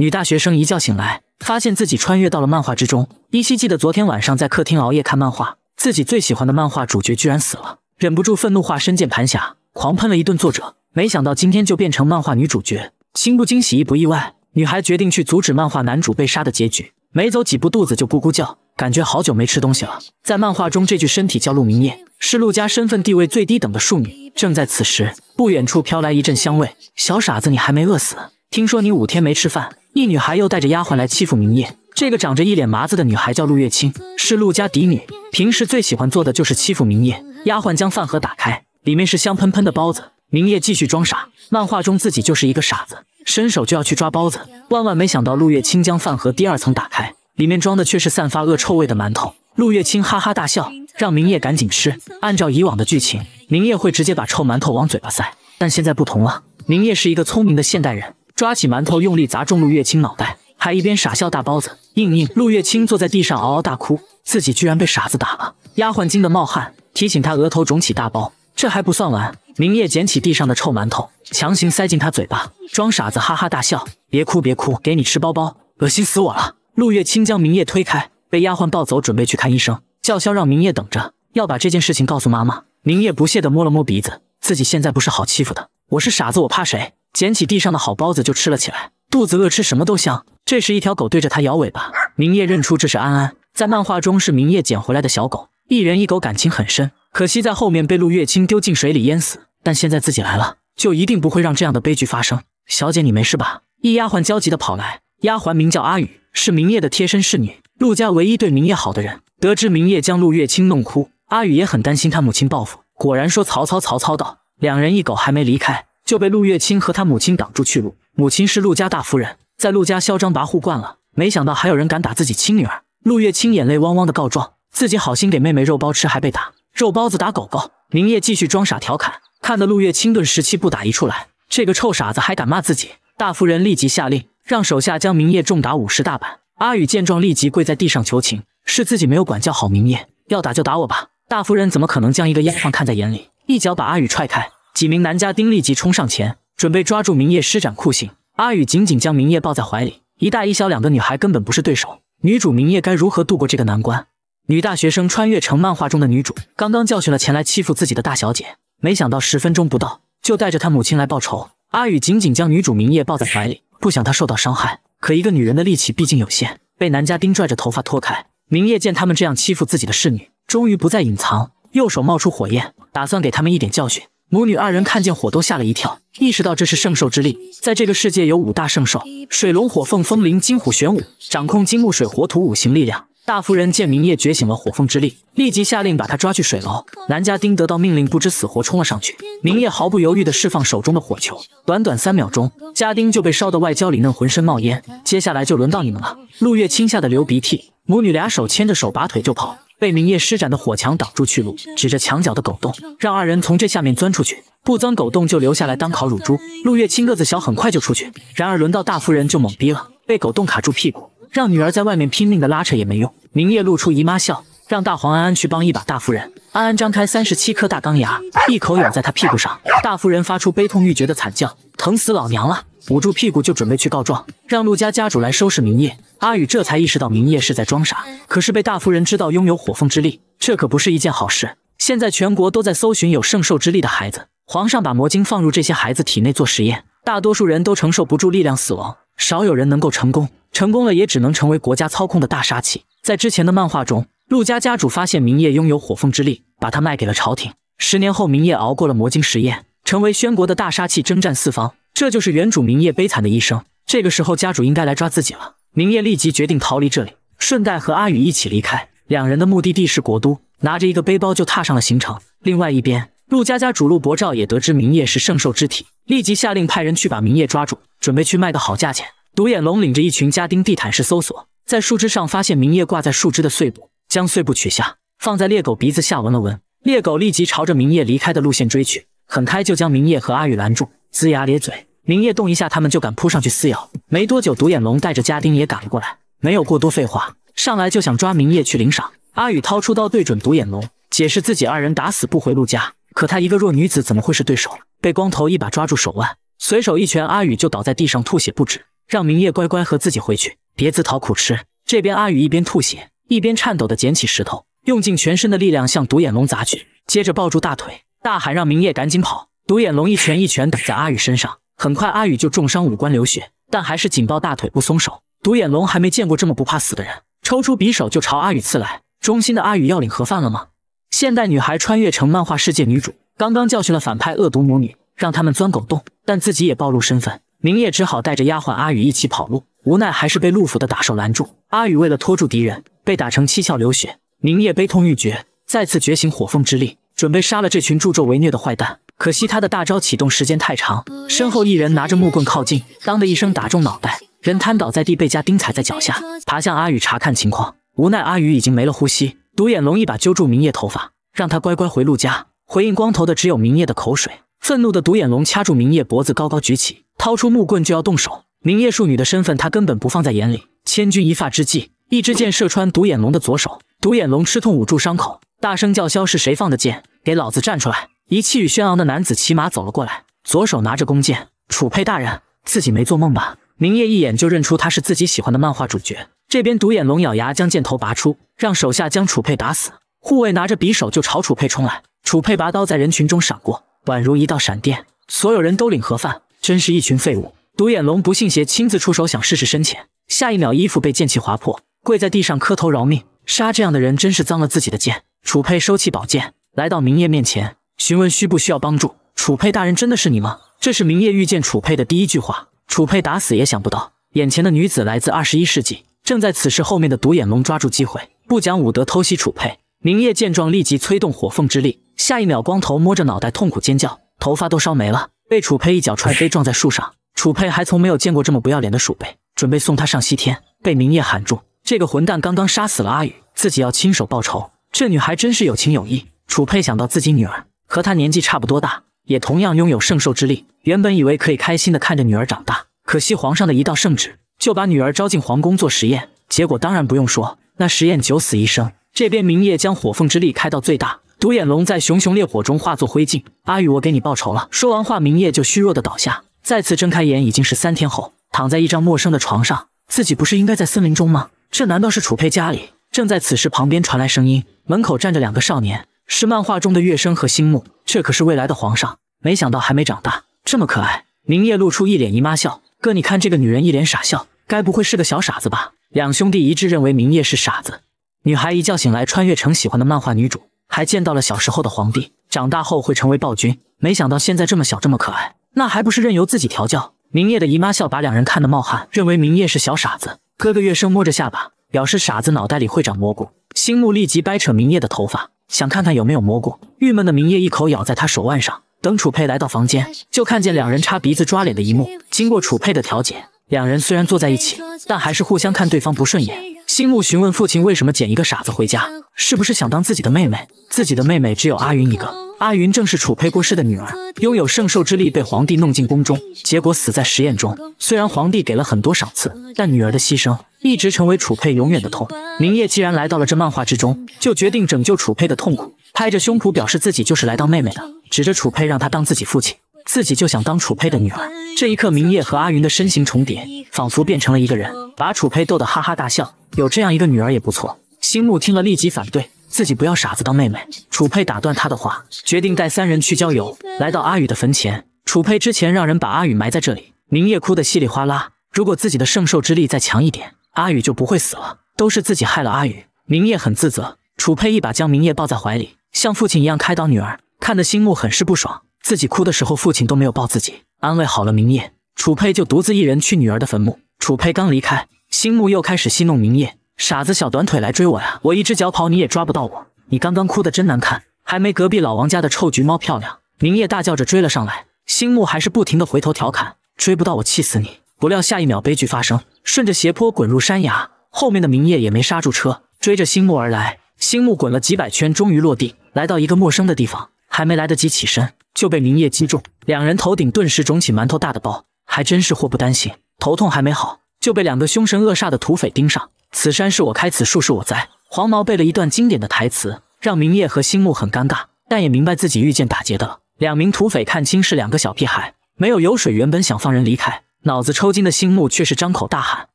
女大学生一觉醒来，发现自己穿越到了漫画之中，依稀记得昨天晚上在客厅熬夜看漫画，自己最喜欢的漫画主角居然死了，忍不住愤怒化身键盘侠，狂喷了一顿作者。没想到今天就变成漫画女主角，心不惊喜亦不意外。女孩决定去阻止漫画男主被杀的结局。没走几步，肚子就咕咕叫，感觉好久没吃东西了。在漫画中，这具身体叫陆明夜，是陆家身份地位最低等的庶女。正在此时，不远处飘来一阵香味，小傻子，你还没饿死？听说你五天没吃饭。一女孩又带着丫鬟来欺负明夜。这个长着一脸麻子的女孩叫陆月清，是陆家嫡女。平时最喜欢做的就是欺负明夜。丫鬟将饭盒打开，里面是香喷喷的包子。明夜继续装傻，漫画中自己就是一个傻子，伸手就要去抓包子。万万没想到，陆月清将饭盒第二层打开，里面装的却是散发恶臭味的馒头。陆月清哈哈大笑，让明夜赶紧吃。按照以往的剧情，明夜会直接把臭馒头往嘴巴塞，但现在不同了，明夜是一个聪明的现代人。抓起馒头，用力砸中陆月清脑袋，还一边傻笑。大包子硬硬，陆月清坐在地上嗷嗷大哭，自己居然被傻子打了。丫鬟惊得冒汗，提醒他额头肿起大包。这还不算完，明夜捡起地上的臭馒头，强行塞进他嘴巴，装傻子哈哈大笑。别哭别哭，给你吃包包，恶心死我了。陆月清将明夜推开，被丫鬟抱走，准备去看医生，叫嚣让明夜等着，要把这件事情告诉妈妈。明夜不屑地摸了摸鼻子，自己现在不是好欺负的，我是傻子，我怕谁？捡起地上的好包子就吃了起来，肚子饿吃什么都香。这时，一条狗对着他摇尾巴，明夜认出这是安安，在漫画中是明夜捡回来的小狗，一人一狗感情很深。可惜在后面被陆月清丢进水里淹死，但现在自己来了，就一定不会让这样的悲剧发生。小姐，你没事吧？一丫鬟焦急地跑来，丫鬟名叫阿雨，是明夜的贴身侍女，陆家唯一对明夜好的人。得知明夜将陆月清弄哭，阿雨也很担心他母亲报复。果然，说曹操，曹操到，两人一狗还没离开。就被陆月清和他母亲挡住去路。母亲是陆家大夫人，在陆家嚣张跋扈惯了，没想到还有人敢打自己亲女儿。陆月清眼泪汪汪的告状，自己好心给妹妹肉包吃，还被打，肉包子打狗狗。明夜继续装傻调侃，看得陆月清顿时气不打一处来，这个臭傻子还敢骂自己。大夫人立即下令，让手下将明夜重打五十大板。阿宇见状，立即跪在地上求情，是自己没有管教好明夜，要打就打我吧。大夫人怎么可能将一个丫鬟看在眼里，一脚把阿宇踹开。几名男家丁立即冲上前，准备抓住明夜施展酷刑。阿宇紧紧将明夜抱在怀里，一大一小两个女孩根本不是对手。女主明夜该如何度过这个难关？女大学生穿越成漫画中的女主，刚刚教训了前来欺负自己的大小姐，没想到十分钟不到就带着她母亲来报仇。阿宇紧紧将女主明夜抱在怀里，不想她受到伤害。可一个女人的力气毕竟有限，被男家丁拽着头发拖开。明夜见他们这样欺负自己的侍女，终于不再隐藏，右手冒出火焰，打算给他们一点教训。母女二人看见火都吓了一跳，意识到这是圣兽之力。在这个世界有五大圣兽：水龙、火凤、风灵、金虎、玄武，掌控金木水火土五行力量。大夫人见明夜觉醒了火凤之力，立即下令把他抓去水牢。男家丁得到命令，不知死活冲了上去。明夜毫不犹豫地释放手中的火球，短短三秒钟，家丁就被烧得外焦里嫩，浑身冒烟。接下来就轮到你们了。陆月青吓得流鼻涕，母女俩手牵着手，拔腿就跑。被明夜施展的火墙挡住去路，指着墙角的狗洞，让二人从这下面钻出去。不钻狗洞就留下来当烤乳猪。陆月清个子小，很快就出去。然而轮到大夫人就懵逼了，被狗洞卡住屁股，让女儿在外面拼命的拉扯也没用。明夜露出姨妈笑。让大黄安安去帮一把大夫人。安安张开三十七颗大钢牙，一口咬在他屁股上。大夫人发出悲痛欲绝的惨叫，疼死老娘了！捂住屁股就准备去告状，让陆家家主来收拾明夜。阿宇这才意识到明夜是在装傻，可是被大夫人知道拥有火凤之力，这可不是一件好事。现在全国都在搜寻有圣兽之力的孩子，皇上把魔晶放入这些孩子体内做实验，大多数人都承受不住力量死亡，少有人能够成功。成功了也只能成为国家操控的大杀器。在之前的漫画中。陆家家主发现明夜拥有火凤之力，把他卖给了朝廷。十年后，明夜熬过了魔晶实验，成为宣国的大杀器，征战四方。这就是原主明夜悲惨的一生。这个时候，家主应该来抓自己了。明夜立即决定逃离这里，顺带和阿宇一起离开。两人的目的地是国都，拿着一个背包就踏上了行程。另外一边，陆家家主陆伯照也得知明夜是圣兽之体，立即下令派人去把明夜抓住，准备去卖个好价钱。独眼龙领着一群家丁，地毯式搜索，在树枝上发现明夜挂在树枝的碎布。将碎布取下，放在猎狗鼻子下闻了闻，猎狗立即朝着明夜离开的路线追去，很快就将明夜和阿宇拦住，龇牙咧嘴。明夜动一下，他们就敢扑上去撕咬。没多久，独眼龙带着家丁也赶了过来，没有过多废话，上来就想抓明夜去领赏。阿宇掏出刀对准独眼龙，解释自己二人打死不回陆家，可他一个弱女子怎么会是对手？被光头一把抓住手腕，随手一拳，阿宇就倒在地上吐血不止，让明夜乖乖和自己回去，别自讨苦吃。这边阿宇一边吐血。一边颤抖地捡起石头，用尽全身的力量向独眼龙砸去，接着抱住大腿，大喊让明夜赶紧跑。独眼龙一拳一拳打在阿宇身上，很快阿宇就重伤，五官流血，但还是紧抱大腿不松手。独眼龙还没见过这么不怕死的人，抽出匕首就朝阿宇刺来。忠心的阿宇要领盒饭了吗？现代女孩穿越成漫画世界女主，刚刚教训了反派恶毒母女，让他们钻狗洞，但自己也暴露身份。明夜只好带着丫鬟阿宇一起跑路，无奈还是被陆府的打手拦住。阿宇为了拖住敌人。被打成七窍流血，明夜悲痛欲绝，再次觉醒火凤之力，准备杀了这群助纣为虐的坏蛋。可惜他的大招启动时间太长，身后一人拿着木棍靠近，当的一声打中脑袋，人瘫倒在地，被家丁踩在脚下。爬向阿宇查看情况，无奈阿宇已经没了呼吸。独眼龙一把揪住明夜头发，让他乖乖回陆家。回应光头的只有明夜的口水。愤怒的独眼龙掐住明夜脖子，高高举起，掏出木棍就要动手。明夜庶女的身份他根本不放在眼里。千钧一发之际。一支箭射穿独眼龙的左手，独眼龙吃痛捂住伤口，大声叫嚣：“是谁放的箭？给老子站出来！”一气宇轩昂的男子骑马走了过来，左手拿着弓箭。楚佩大人，自己没做梦吧？明夜一眼就认出他是自己喜欢的漫画主角。这边独眼龙咬牙将箭头拔出，让手下将楚佩打死。护卫拿着匕首就朝楚佩冲来，楚佩拔刀在人群中闪过，宛如一道闪电。所有人都领盒饭，真是一群废物！独眼龙不信邪，亲自出手想试试深浅。下一秒，衣服被剑气划破。跪在地上磕头饶命，杀这样的人真是脏了自己的剑。楚佩收起宝剑，来到明夜面前，询问需不需要帮助。楚佩大人真的是你吗？这是明夜遇见楚佩的第一句话。楚佩打死也想不到，眼前的女子来自二十一世纪。正在此时，后面的独眼龙抓住机会，不讲武德偷袭楚佩。明夜见状，立即催动火凤之力。下一秒，光头摸着脑袋痛苦尖叫，头发都烧没了，被楚佩一脚踹飞，撞在树上。楚佩还从没有见过这么不要脸的鼠辈，准备送他上西天，被明夜喊住。这个混蛋刚刚杀死了阿宇，自己要亲手报仇。这女孩真是有情有义。楚佩想到自己女儿和她年纪差不多大，也同样拥有圣兽之力。原本以为可以开心的看着女儿长大，可惜皇上的一道圣旨就把女儿招进皇宫做实验。结果当然不用说，那实验九死一生。这边明夜将火凤之力开到最大，独眼龙在熊熊烈火中化作灰烬。阿宇，我给你报仇了。说完话，明夜就虚弱的倒下。再次睁开眼，已经是三天后，躺在一张陌生的床上。自己不是应该在森林中吗？这难道是楚佩家里？正在此时，旁边传来声音，门口站着两个少年，是漫画中的月笙和星木。这可是未来的皇上，没想到还没长大，这么可爱。明夜露出一脸姨妈笑，哥，你看这个女人一脸傻笑，该不会是个小傻子吧？两兄弟一致认为明夜是傻子。女孩一觉醒来，穿越成喜欢的漫画女主，还见到了小时候的皇帝，长大后会成为暴君。没想到现在这么小，这么可爱，那还不是任由自己调教？明夜的姨妈笑把两人看得冒汗，认为明夜是小傻子。哥哥月生摸着下巴，表示傻子脑袋里会长蘑菇。星木立即掰扯明夜的头发，想看看有没有蘑菇。郁闷的明夜一口咬在他手腕上。等楚佩来到房间，就看见两人插鼻子、抓脸的一幕。经过楚佩的调解，两人虽然坐在一起，但还是互相看对方不顺眼。星木询问父亲为什么捡一个傻子回家，是不是想当自己的妹妹？自己的妹妹只有阿云一个。阿云正是楚佩过世的女儿，拥有圣兽之力，被皇帝弄进宫中，结果死在实验中。虽然皇帝给了很多赏赐，但女儿的牺牲一直成为楚佩永远的痛。明夜既然来到了这漫画之中，就决定拯救楚佩的痛苦，拍着胸脯表示自己就是来当妹妹的，指着楚佩让他当自己父亲，自己就想当楚佩的女儿。这一刻，明夜和阿云的身形重叠，仿佛变成了一个人，把楚佩逗得哈哈大笑。有这样一个女儿也不错。星木听了，立即反对，自己不要傻子当妹妹。楚佩打断他的话，决定带三人去郊游。来到阿宇的坟前，楚佩之前让人把阿宇埋在这里。明夜哭得稀里哗啦，如果自己的圣兽之力再强一点，阿宇就不会死了，都是自己害了阿宇。明夜很自责。楚佩一把将明夜抱在怀里，像父亲一样开导女儿。看得星木很是不爽，自己哭的时候父亲都没有抱自己。安慰好了明夜，楚佩就独自一人去女儿的坟墓。楚佩刚离开。星木又开始戏弄明夜，傻子小短腿来追我呀！我一只脚跑，你也抓不到我。你刚刚哭的真难看，还没隔壁老王家的臭橘猫漂亮。明夜大叫着追了上来，星木还是不停的回头调侃，追不到我气死你。不料下一秒悲剧发生，顺着斜坡滚入山崖。后面的明夜也没刹住车，追着星木而来。星木滚了几百圈，终于落地，来到一个陌生的地方，还没来得及起身，就被明夜击中，两人头顶顿时肿起馒头大的包，还真是祸不单行，头痛还没好。就被两个凶神恶煞的土匪盯上。此山是我开，此树是我栽。黄毛背了一段经典的台词，让明夜和星木很尴尬，但也明白自己遇见打劫的了。两名土匪看清是两个小屁孩，没有油水，原本想放人离开，脑子抽筋的星木却是张口大喊：“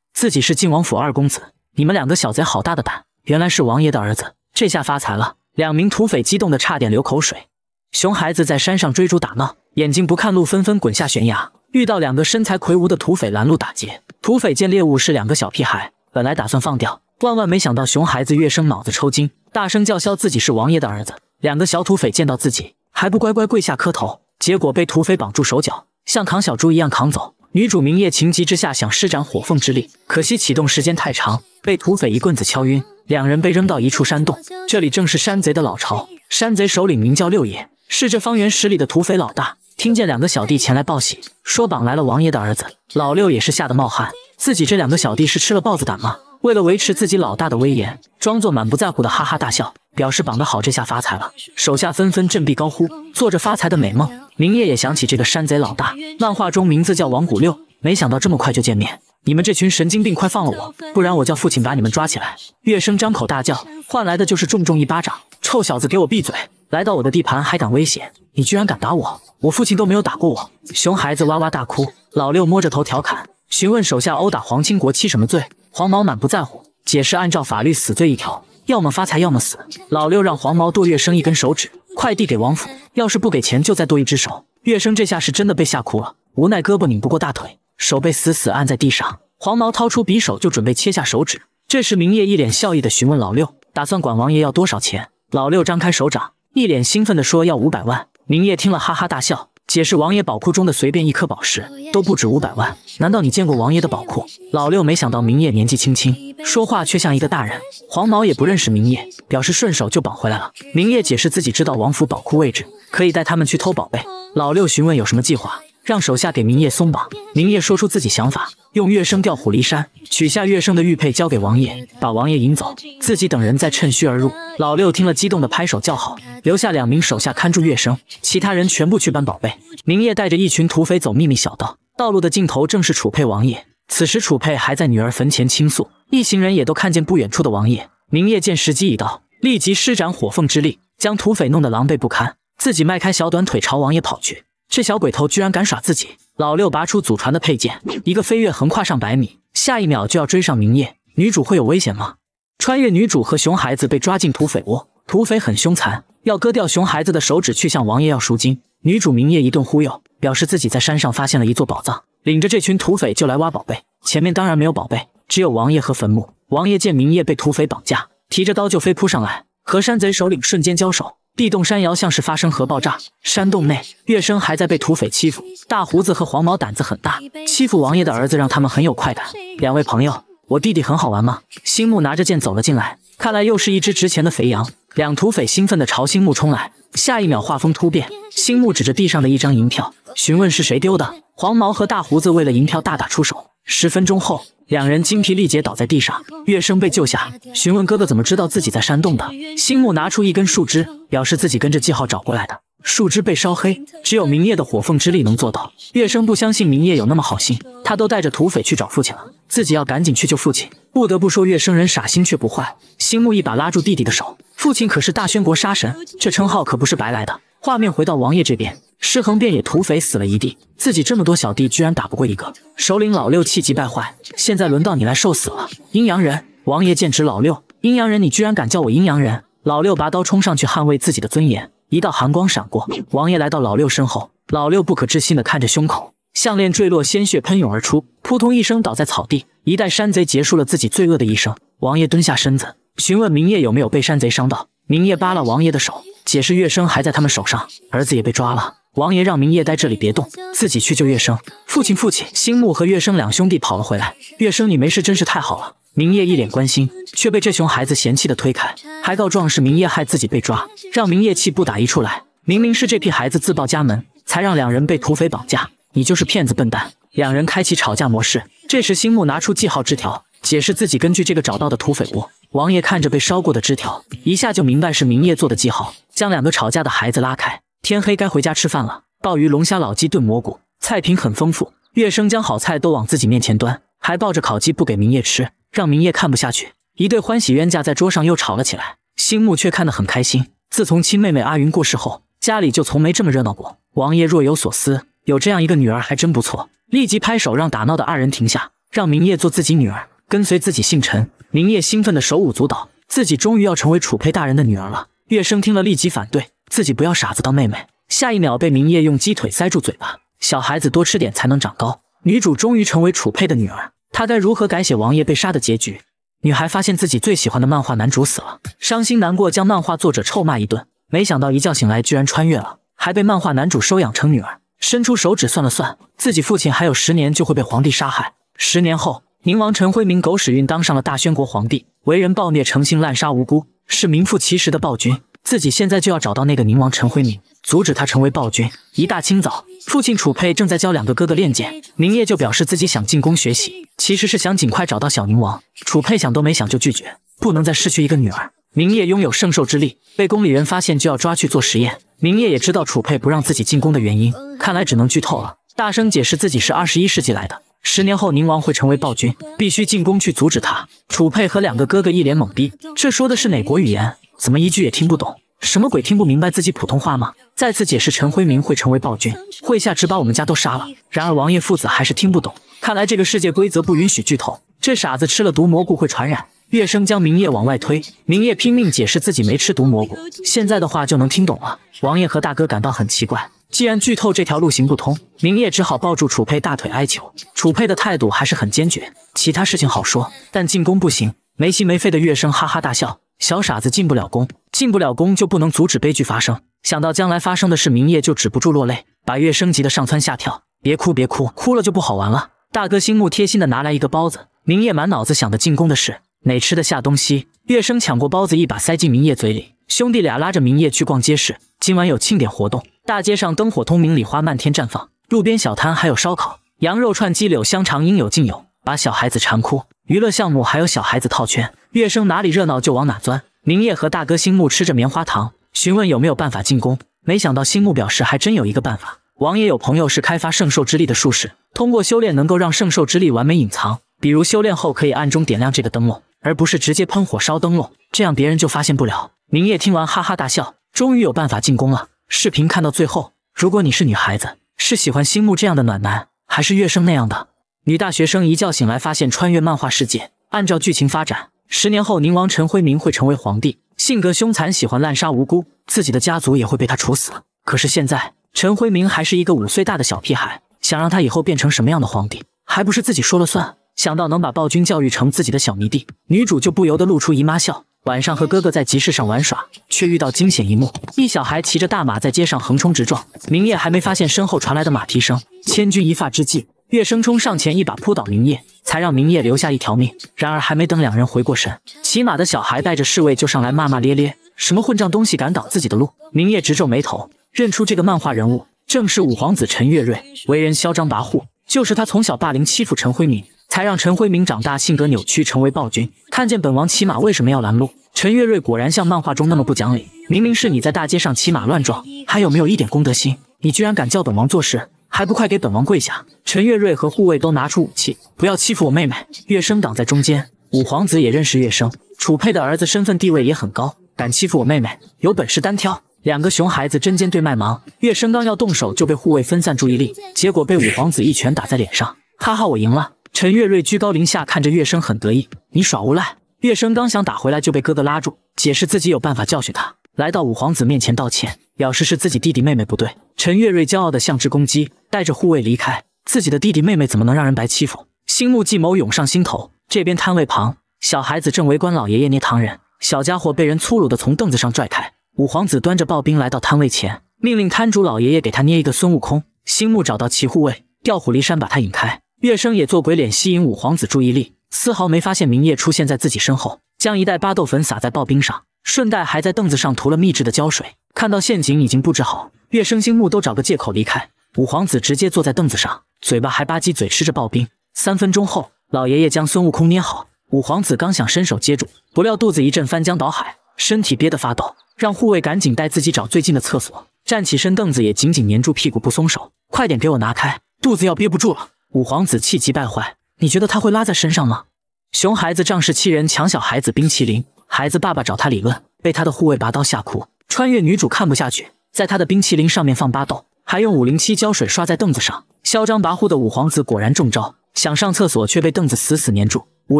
自己是靖王府二公子，你们两个小贼好大的胆！”原来是王爷的儿子，这下发财了。两名土匪激动的差点流口水。熊孩子在山上追逐打闹，眼睛不看路，纷纷滚下悬崖。遇到两个身材魁梧的土匪拦路打劫，土匪见猎物是两个小屁孩，本来打算放掉，万万没想到熊孩子越生脑子抽筋，大声叫嚣自己是王爷的儿子。两个小土匪见到自己还不乖乖跪下磕头，结果被土匪绑住手脚，像扛小猪一样扛走。女主明夜情急之下想施展火凤之力，可惜启动时间太长，被土匪一棍子敲晕。两人被扔到一处山洞，这里正是山贼的老巢。山贼首领名叫六爷，是这方圆十里的土匪老大。听见两个小弟前来报喜，说绑来了王爷的儿子，老六也是吓得冒汗。自己这两个小弟是吃了豹子胆吗？为了维持自己老大的威严，装作满不在乎的哈哈大笑，表示绑得好，这下发财了。手下纷纷振臂高呼，做着发财的美梦。明夜也想起这个山贼老大，漫画中名字叫王古六。没想到这么快就见面。你们这群神经病，快放了我，不然我叫父亲把你们抓起来！月生张口大叫，换来的就是重重一巴掌。臭小子，给我闭嘴！来到我的地盘还敢威胁你，居然敢打我！我父亲都没有打过我。熊孩子哇哇大哭。老六摸着头调侃，询问手下殴打皇亲国戚什么罪？黄毛满不在乎，解释按照法律死罪一条，要么发财，要么死。老六让黄毛剁月生一根手指，快递给王府。要是不给钱，就再剁一只手。月生这下是真的被吓哭了，无奈胳膊拧不过大腿，手被死死按在地上。黄毛掏出匕首就准备切下手指。这时明夜一脸笑意的询问老六，打算管王爷要多少钱？老六张开手掌。一脸兴奋地说：“要五百万！”明夜听了哈哈大笑，解释：“王爷宝库中的随便一颗宝石都不止五百万，难道你见过王爷的宝库？”老六没想到明夜年纪轻轻，说话却像一个大人。黄毛也不认识明夜，表示顺手就绑回来了。明夜解释自己知道王府宝库位置，可以带他们去偷宝贝。老六询问有什么计划。让手下给明夜松绑，明夜说出自己想法，用月生调虎离山，取下月生的玉佩交给王爷，把王爷引走，自己等人再趁虚而入。老六听了，激动的拍手叫好，留下两名手下看住月生，其他人全部去搬宝贝。明夜带着一群土匪走秘密小道，道路的尽头正是楚佩王爷。此时楚佩还在女儿坟前倾诉，一行人也都看见不远处的王爷。明夜见时机已到，立即施展火凤之力，将土匪弄得狼狈不堪，自己迈开小短腿朝王爷跑去。这小鬼头居然敢耍自己！老六拔出祖传的佩剑，一个飞跃横跨上百米，下一秒就要追上明夜。女主会有危险吗？穿越女主和熊孩子被抓进土匪窝，土匪很凶残，要割掉熊孩子的手指去向王爷要赎金。女主明夜一顿忽悠，表示自己在山上发现了一座宝藏，领着这群土匪就来挖宝贝。前面当然没有宝贝，只有王爷和坟墓。王爷见明夜被土匪绑架，提着刀就飞扑上来，和山贼首领瞬间交手。地动山摇，像是发生核爆炸。山洞内，月生还在被土匪欺负。大胡子和黄毛胆子很大，欺负王爷的儿子让他们很有快感。两位朋友，我弟弟很好玩吗？星木拿着剑走了进来，看来又是一只值钱的肥羊。两土匪兴奋的朝星木冲来，下一秒画风突变，星木指着地上的一张银票，询问是谁丢的。黄毛和大胡子为了银票大打出手。十分钟后。两人精疲力竭，倒在地上。月生被救下，询问哥哥怎么知道自己在山洞的。星木拿出一根树枝，表示自己跟着记号找过来的。树枝被烧黑，只有明夜的火凤之力能做到。月生不相信明夜有那么好心，他都带着土匪去找父亲了，自己要赶紧去救父亲。不得不说，月生人傻心却不坏。星木一把拉住弟弟的手，父亲可是大宣国杀神，这称号可不是白来的。画面回到王爷这边。尸横遍野，土匪死了一地，自己这么多小弟居然打不过一个首领老六，气急败坏。现在轮到你来受死了！阴阳人，王爷剑指老六。阴阳人，你居然敢叫我阴阳人！老六拔刀冲上去捍卫自己的尊严，一道寒光闪过，王爷来到老六身后。老六不可置信地看着胸口项链坠落，鲜血喷涌而出，扑通一声倒在草地。一代山贼结束了自己罪恶的一生。王爷蹲下身子询问明夜有没有被山贼伤到。明夜扒拉王爷的手，解释月生还在他们手上，儿子也被抓了。王爷让明夜待这里别动，自己去救月生。父亲，父亲！星木和月生两兄弟跑了回来。月生，你没事真是太好了。明夜一脸关心，却被这熊孩子嫌弃的推开，还告状是明夜害自己被抓，让明夜气不打一处来。明明是这批孩子自报家门，才让两人被土匪绑架。你就是骗子笨蛋！两人开启吵架模式。这时，星木拿出记号枝条，解释自己根据这个找到的土匪窝。王爷看着被烧过的枝条，一下就明白是明夜做的记号，将两个吵架的孩子拉开。天黑该回家吃饭了，鲍鱼、龙虾、老鸡炖蘑菇，菜品很丰富。月生将好菜都往自己面前端，还抱着烤鸡不给明夜吃，让明夜看不下去。一对欢喜冤家在桌上又吵了起来，星木却看得很开心。自从亲妹妹阿云过世后，家里就从没这么热闹过。王爷若有所思，有这样一个女儿还真不错。立即拍手让打闹的二人停下，让明夜做自己女儿，跟随自己姓陈。明夜兴奋的手舞足蹈，自己终于要成为楚佩大人的女儿了。月生听了立即反对。自己不要傻子当妹妹，下一秒被明夜用鸡腿塞住嘴巴。小孩子多吃点才能长高。女主终于成为楚佩的女儿，她该如何改写王爷被杀的结局？女孩发现自己最喜欢的漫画男主死了，伤心难过，将漫画作者臭骂一顿。没想到一觉醒来居然穿越了，还被漫画男主收养成女儿。伸出手指算了算，自己父亲还有十年就会被皇帝杀害。十年后，宁王陈辉明狗屎运当上了大宣国皇帝，为人暴虐成性，滥杀无辜，是名副其实的暴君。自己现在就要找到那个宁王陈辉明，阻止他成为暴君。一大清早，父亲楚佩正在教两个哥哥练剑，明夜就表示自己想进宫学习，其实是想尽快找到小宁王。楚佩想都没想就拒绝，不能再失去一个女儿。明夜拥有圣兽之力，被宫里人发现就要抓去做实验。明夜也知道楚佩不让自己进宫的原因，看来只能剧透了，大声解释自己是二十一世纪来的，十年后宁王会成为暴君，必须进宫去阻止他。楚佩和两个哥哥一脸懵逼，这说的是哪国语言？怎么一句也听不懂？什么鬼？听不明白自己普通话吗？再次解释，陈辉明会成为暴君，会下旨把我们家都杀了。然而王爷父子还是听不懂。看来这个世界规则不允许剧透。这傻子吃了毒蘑菇会传染。月生将明夜往外推，明夜拼命解释自己没吃毒蘑菇，现在的话就能听懂了。王爷和大哥感到很奇怪。既然剧透这条路行不通，明夜只好抱住楚佩大腿哀求。楚佩的态度还是很坚决。其他事情好说，但进攻不行。没心没肺的月生哈哈大笑。小傻子进不了宫，进不了宫就不能阻止悲剧发生。想到将来发生的事，明夜就止不住落泪，把月升急得上蹿下跳。别哭，别哭，哭了就不好玩了。大哥心木贴心的拿来一个包子。明夜满脑子想的进宫的事，哪吃得下东西？月升抢过包子，一把塞进明夜嘴里。兄弟俩拉着明夜去逛街市，今晚有庆典活动。大街上灯火通明，礼花漫天绽放，路边小摊还有烧烤、羊肉串、鸡柳、香肠，应有尽有。把小孩子馋哭，娱乐项目还有小孩子套圈，月生哪里热闹就往哪钻。明夜和大哥星木吃着棉花糖，询问有没有办法进攻。没想到星木表示还真有一个办法，王爷有朋友是开发圣兽之力的术士，通过修炼能够让圣兽之力完美隐藏，比如修炼后可以暗中点亮这个灯笼，而不是直接喷火烧灯笼，这样别人就发现不了。明夜听完哈哈大笑，终于有办法进攻了。视频看到最后，如果你是女孩子，是喜欢星木这样的暖男，还是月生那样的？女大学生一觉醒来，发现穿越漫画世界。按照剧情发展，十年后宁王陈辉明会成为皇帝，性格凶残，喜欢滥杀无辜，自己的家族也会被他处死。可是现在，陈辉明还是一个五岁大的小屁孩，想让他以后变成什么样的皇帝，还不是自己说了算？想到能把暴君教育成自己的小迷弟，女主就不由得露出姨妈笑。晚上和哥哥在集市上玩耍，却遇到惊险一幕：一小孩骑着大马在街上横冲直撞，明夜还没发现身后传来的马蹄声，千钧一发之际。月生冲上前，一把扑倒明夜，才让明夜留下一条命。然而还没等两人回过神，骑马的小孩带着侍卫就上来骂骂咧咧：“什么混账东西敢挡自己的路！”明夜直皱眉头，认出这个漫画人物正是五皇子陈月瑞，为人嚣张跋扈，就是他从小霸凌欺负陈辉明，才让陈辉明长大性格扭曲，成为暴君。看见本王骑马，为什么要拦路？陈月瑞果然像漫画中那么不讲理，明明是你在大街上骑马乱撞，还有没有一点公德心？你居然敢叫本王做事！还不快给本王跪下！陈月瑞和护卫都拿出武器，不要欺负我妹妹。月生挡在中间，五皇子也认识月生，楚佩的儿子，身份地位也很高，敢欺负我妹妹，有本事单挑！两个熊孩子针尖对麦芒，月生刚要动手，就被护卫分散注意力，结果被五皇子一拳打在脸上。哈哈，我赢了！陈月瑞居高临下看着月生，很得意。你耍无赖！月生刚想打回来，就被哥哥拉住，解释自己有办法教训他。来到五皇子面前道歉，表示是自己弟弟妹妹不对。陈月瑞骄傲的像只公鸡，带着护卫离开。自己的弟弟妹妹怎么能让人白欺负？星木计谋涌上心头。这边摊位旁，小孩子正围观老爷爷捏糖人，小家伙被人粗鲁的从凳子上拽开。五皇子端着刨冰来到摊位前，命令摊主老爷爷给他捏一个孙悟空。星木找到齐护卫，调虎离山，把他引开。月生也做鬼脸吸引五皇子注意力，丝毫没发现明夜出现在自己身后，将一袋巴豆粉撒在刨冰上。顺带还在凳子上涂了秘制的胶水。看到陷阱已经布置好，月生、星木都找个借口离开。五皇子直接坐在凳子上，嘴巴还吧唧嘴吃着刨冰。三分钟后，老爷爷将孙悟空捏好。五皇子刚想伸手接住，不料肚子一阵翻江倒海，身体憋得发抖，让护卫赶紧带自己找最近的厕所。站起身，凳子也紧紧粘住屁股不松手。快点给我拿开，肚子要憋不住了！五皇子气急败坏：“你觉得他会拉在身上吗？熊孩子仗势欺人，抢小孩子冰淇淋！”孩子爸爸找他理论，被他的护卫拔刀吓哭。穿越女主看不下去，在他的冰淇淋上面放巴豆，还用五零七胶水刷在凳子上。嚣张跋扈的五皇子果然中招，想上厕所却被凳子死死粘住。五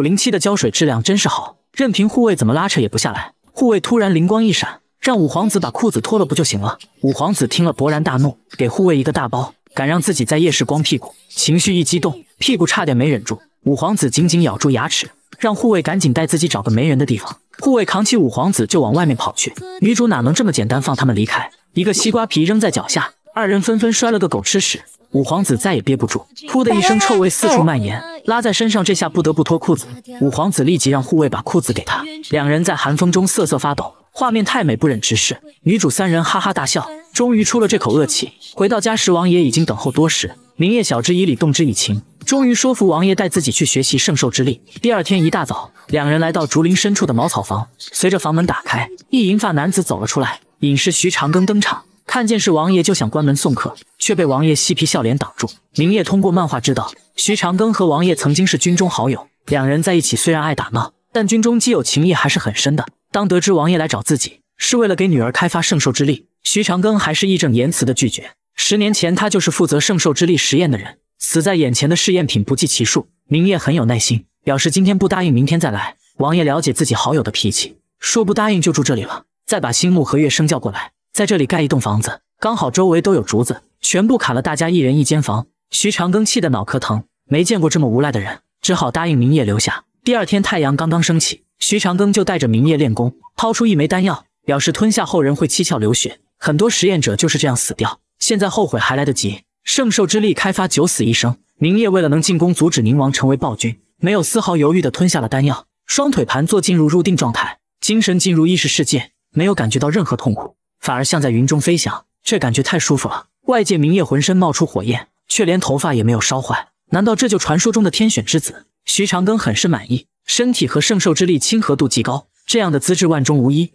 零七的胶水质量真是好，任凭护卫怎么拉扯也不下来。护卫突然灵光一闪，让五皇子把裤子脱了不就行了。五皇子听了勃然大怒，给护卫一个大包，敢让自己在夜市光屁股。情绪一激动，屁股差点没忍住。五皇子紧紧咬住牙齿，让护卫赶紧带自己找个没人的地方。护卫扛起五皇子就往外面跑去，女主哪能这么简单放他们离开？一个西瓜皮扔在脚下，二人纷纷摔了个狗吃屎。五皇子再也憋不住，噗的一声，臭味四处蔓延，拉在身上，这下不得不脱裤子。五皇子立即让护卫把裤子给他，两人在寒风中瑟瑟发抖，画面太美不忍直视。女主三人哈哈大笑，终于出了这口恶气。回到家时，王爷已经等候多时，明夜晓之以理，动之以情。终于说服王爷带自己去学习圣兽之力。第二天一大早，两人来到竹林深处的茅草房，随着房门打开，一银发男子走了出来，隐士徐长庚登场。看见是王爷，就想关门送客，却被王爷嬉皮笑脸挡住。明夜通过漫画知道，徐长庚和王爷曾经是军中好友，两人在一起虽然爱打闹，但军中基友情谊还是很深的。当得知王爷来找自己是为了给女儿开发圣兽之力，徐长庚还是义正言辞的拒绝。十年前，他就是负责圣兽之力实验的人。死在眼前的试验品不计其数，明夜很有耐心，表示今天不答应，明天再来。王爷了解自己好友的脾气，说不答应就住这里了，再把星木和月笙叫过来，在这里盖一栋房子，刚好周围都有竹子，全部砍了，大家一人一间房。徐长庚气得脑壳疼，没见过这么无赖的人，只好答应明夜留下。第二天太阳刚刚升起，徐长庚就带着明夜练功，掏出一枚丹药，表示吞下后人会七窍流血，很多实验者就是这样死掉，现在后悔还来得及。圣兽之力开发九死一生，明夜为了能进宫阻止宁王成为暴君，没有丝毫犹豫的吞下了丹药，双腿盘坐进入入定状态，精神进入意识世界，没有感觉到任何痛苦，反而像在云中飞翔，这感觉太舒服了。外界明夜浑身冒出火焰，却连头发也没有烧坏，难道这就传说中的天选之子？徐长庚很是满意，身体和圣兽之力亲和度极高，这样的资质万中无一。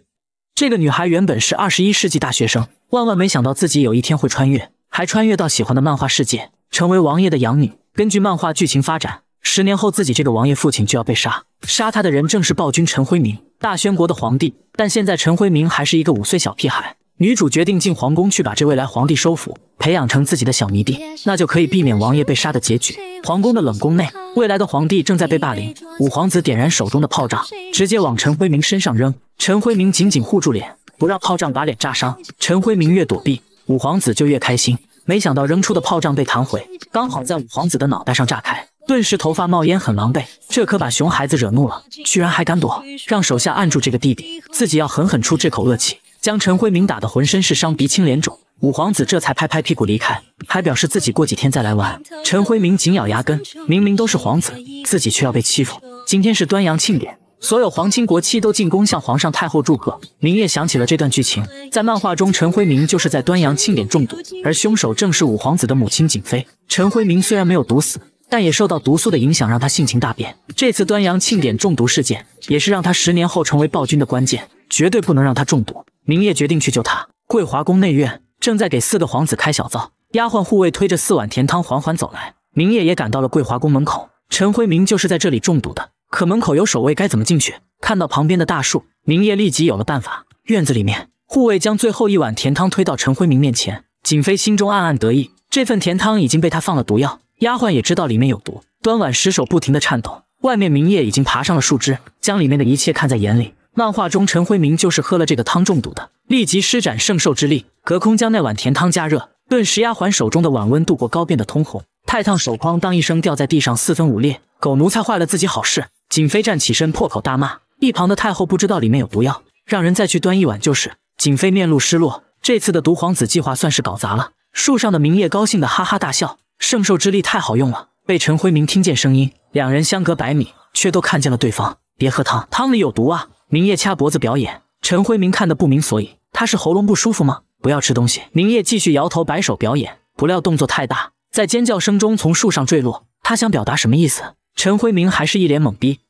这个女孩原本是二十一世纪大学生，万万没想到自己有一天会穿越。还穿越到喜欢的漫画世界，成为王爷的养女。根据漫画剧情发展，十年后自己这个王爷父亲就要被杀，杀他的人正是暴君陈辉明，大宣国的皇帝。但现在陈辉明还是一个五岁小屁孩。女主决定进皇宫去把这未来皇帝收服，培养成自己的小迷弟，那就可以避免王爷被杀的结局。皇宫的冷宫内，未来的皇帝正在被霸凌。五皇子点燃手中的炮仗，直接往陈辉明身上扔。陈辉明紧紧护住脸，不让炮仗把脸炸伤。陈辉明越躲避。五皇子就越开心，没想到扔出的炮仗被弹回，刚好在五皇子的脑袋上炸开，顿时头发冒烟，很狼狈。这可把熊孩子惹怒了，居然还敢躲，让手下按住这个弟弟，自己要狠狠出这口恶气，将陈辉明打得浑身是伤，鼻青脸肿。五皇子这才拍拍屁股离开，还表示自己过几天再来玩。陈辉明紧咬牙根，明明都是皇子，自己却要被欺负。今天是端阳庆典。所有皇亲国戚都进宫向皇上太后祝贺。明夜想起了这段剧情，在漫画中，陈辉明就是在端阳庆典中毒，而凶手正是五皇子的母亲景妃。陈辉明虽然没有毒死，但也受到毒素的影响，让他性情大变。这次端阳庆典中毒事件，也是让他十年后成为暴君的关键。绝对不能让他中毒。明夜决定去救他。桂华宫内院正在给四个皇子开小灶，丫鬟护卫推着四碗甜汤缓缓走来。明夜也赶到了桂华宫门口。陈辉明就是在这里中毒的。可门口有守卫，该怎么进去？看到旁边的大树，明夜立即有了办法。院子里面，护卫将最后一碗甜汤推到陈辉明面前，景飞心中暗暗得意，这份甜汤已经被他放了毒药。丫鬟也知道里面有毒，端碗失手不停的颤抖。外面明夜已经爬上了树枝，将里面的一切看在眼里。漫画中，陈辉明就是喝了这个汤中毒的。立即施展圣兽之力，隔空将那碗甜汤加热，顿时丫鬟手中的碗温度过高，变得通红，太烫手，哐当一声掉在地上，四分五裂。狗奴才坏了自己好事。景妃站起身，破口大骂。一旁的太后不知道里面有毒药，让人再去端一碗就是。景妃面露失落，这次的毒皇子计划算是搞砸了。树上的明夜高兴的哈哈大笑，圣兽之力太好用了。被陈辉明听见声音，两人相隔百米，却都看见了对方。别喝汤，汤里有毒啊！明夜掐脖子表演，陈辉明看得不明所以，他是喉咙不舒服吗？不要吃东西。明夜继续摇头摆手表演，不料动作太大，在尖叫声中从树上坠落。他想表达什么意思？陈辉明还是一脸懵逼，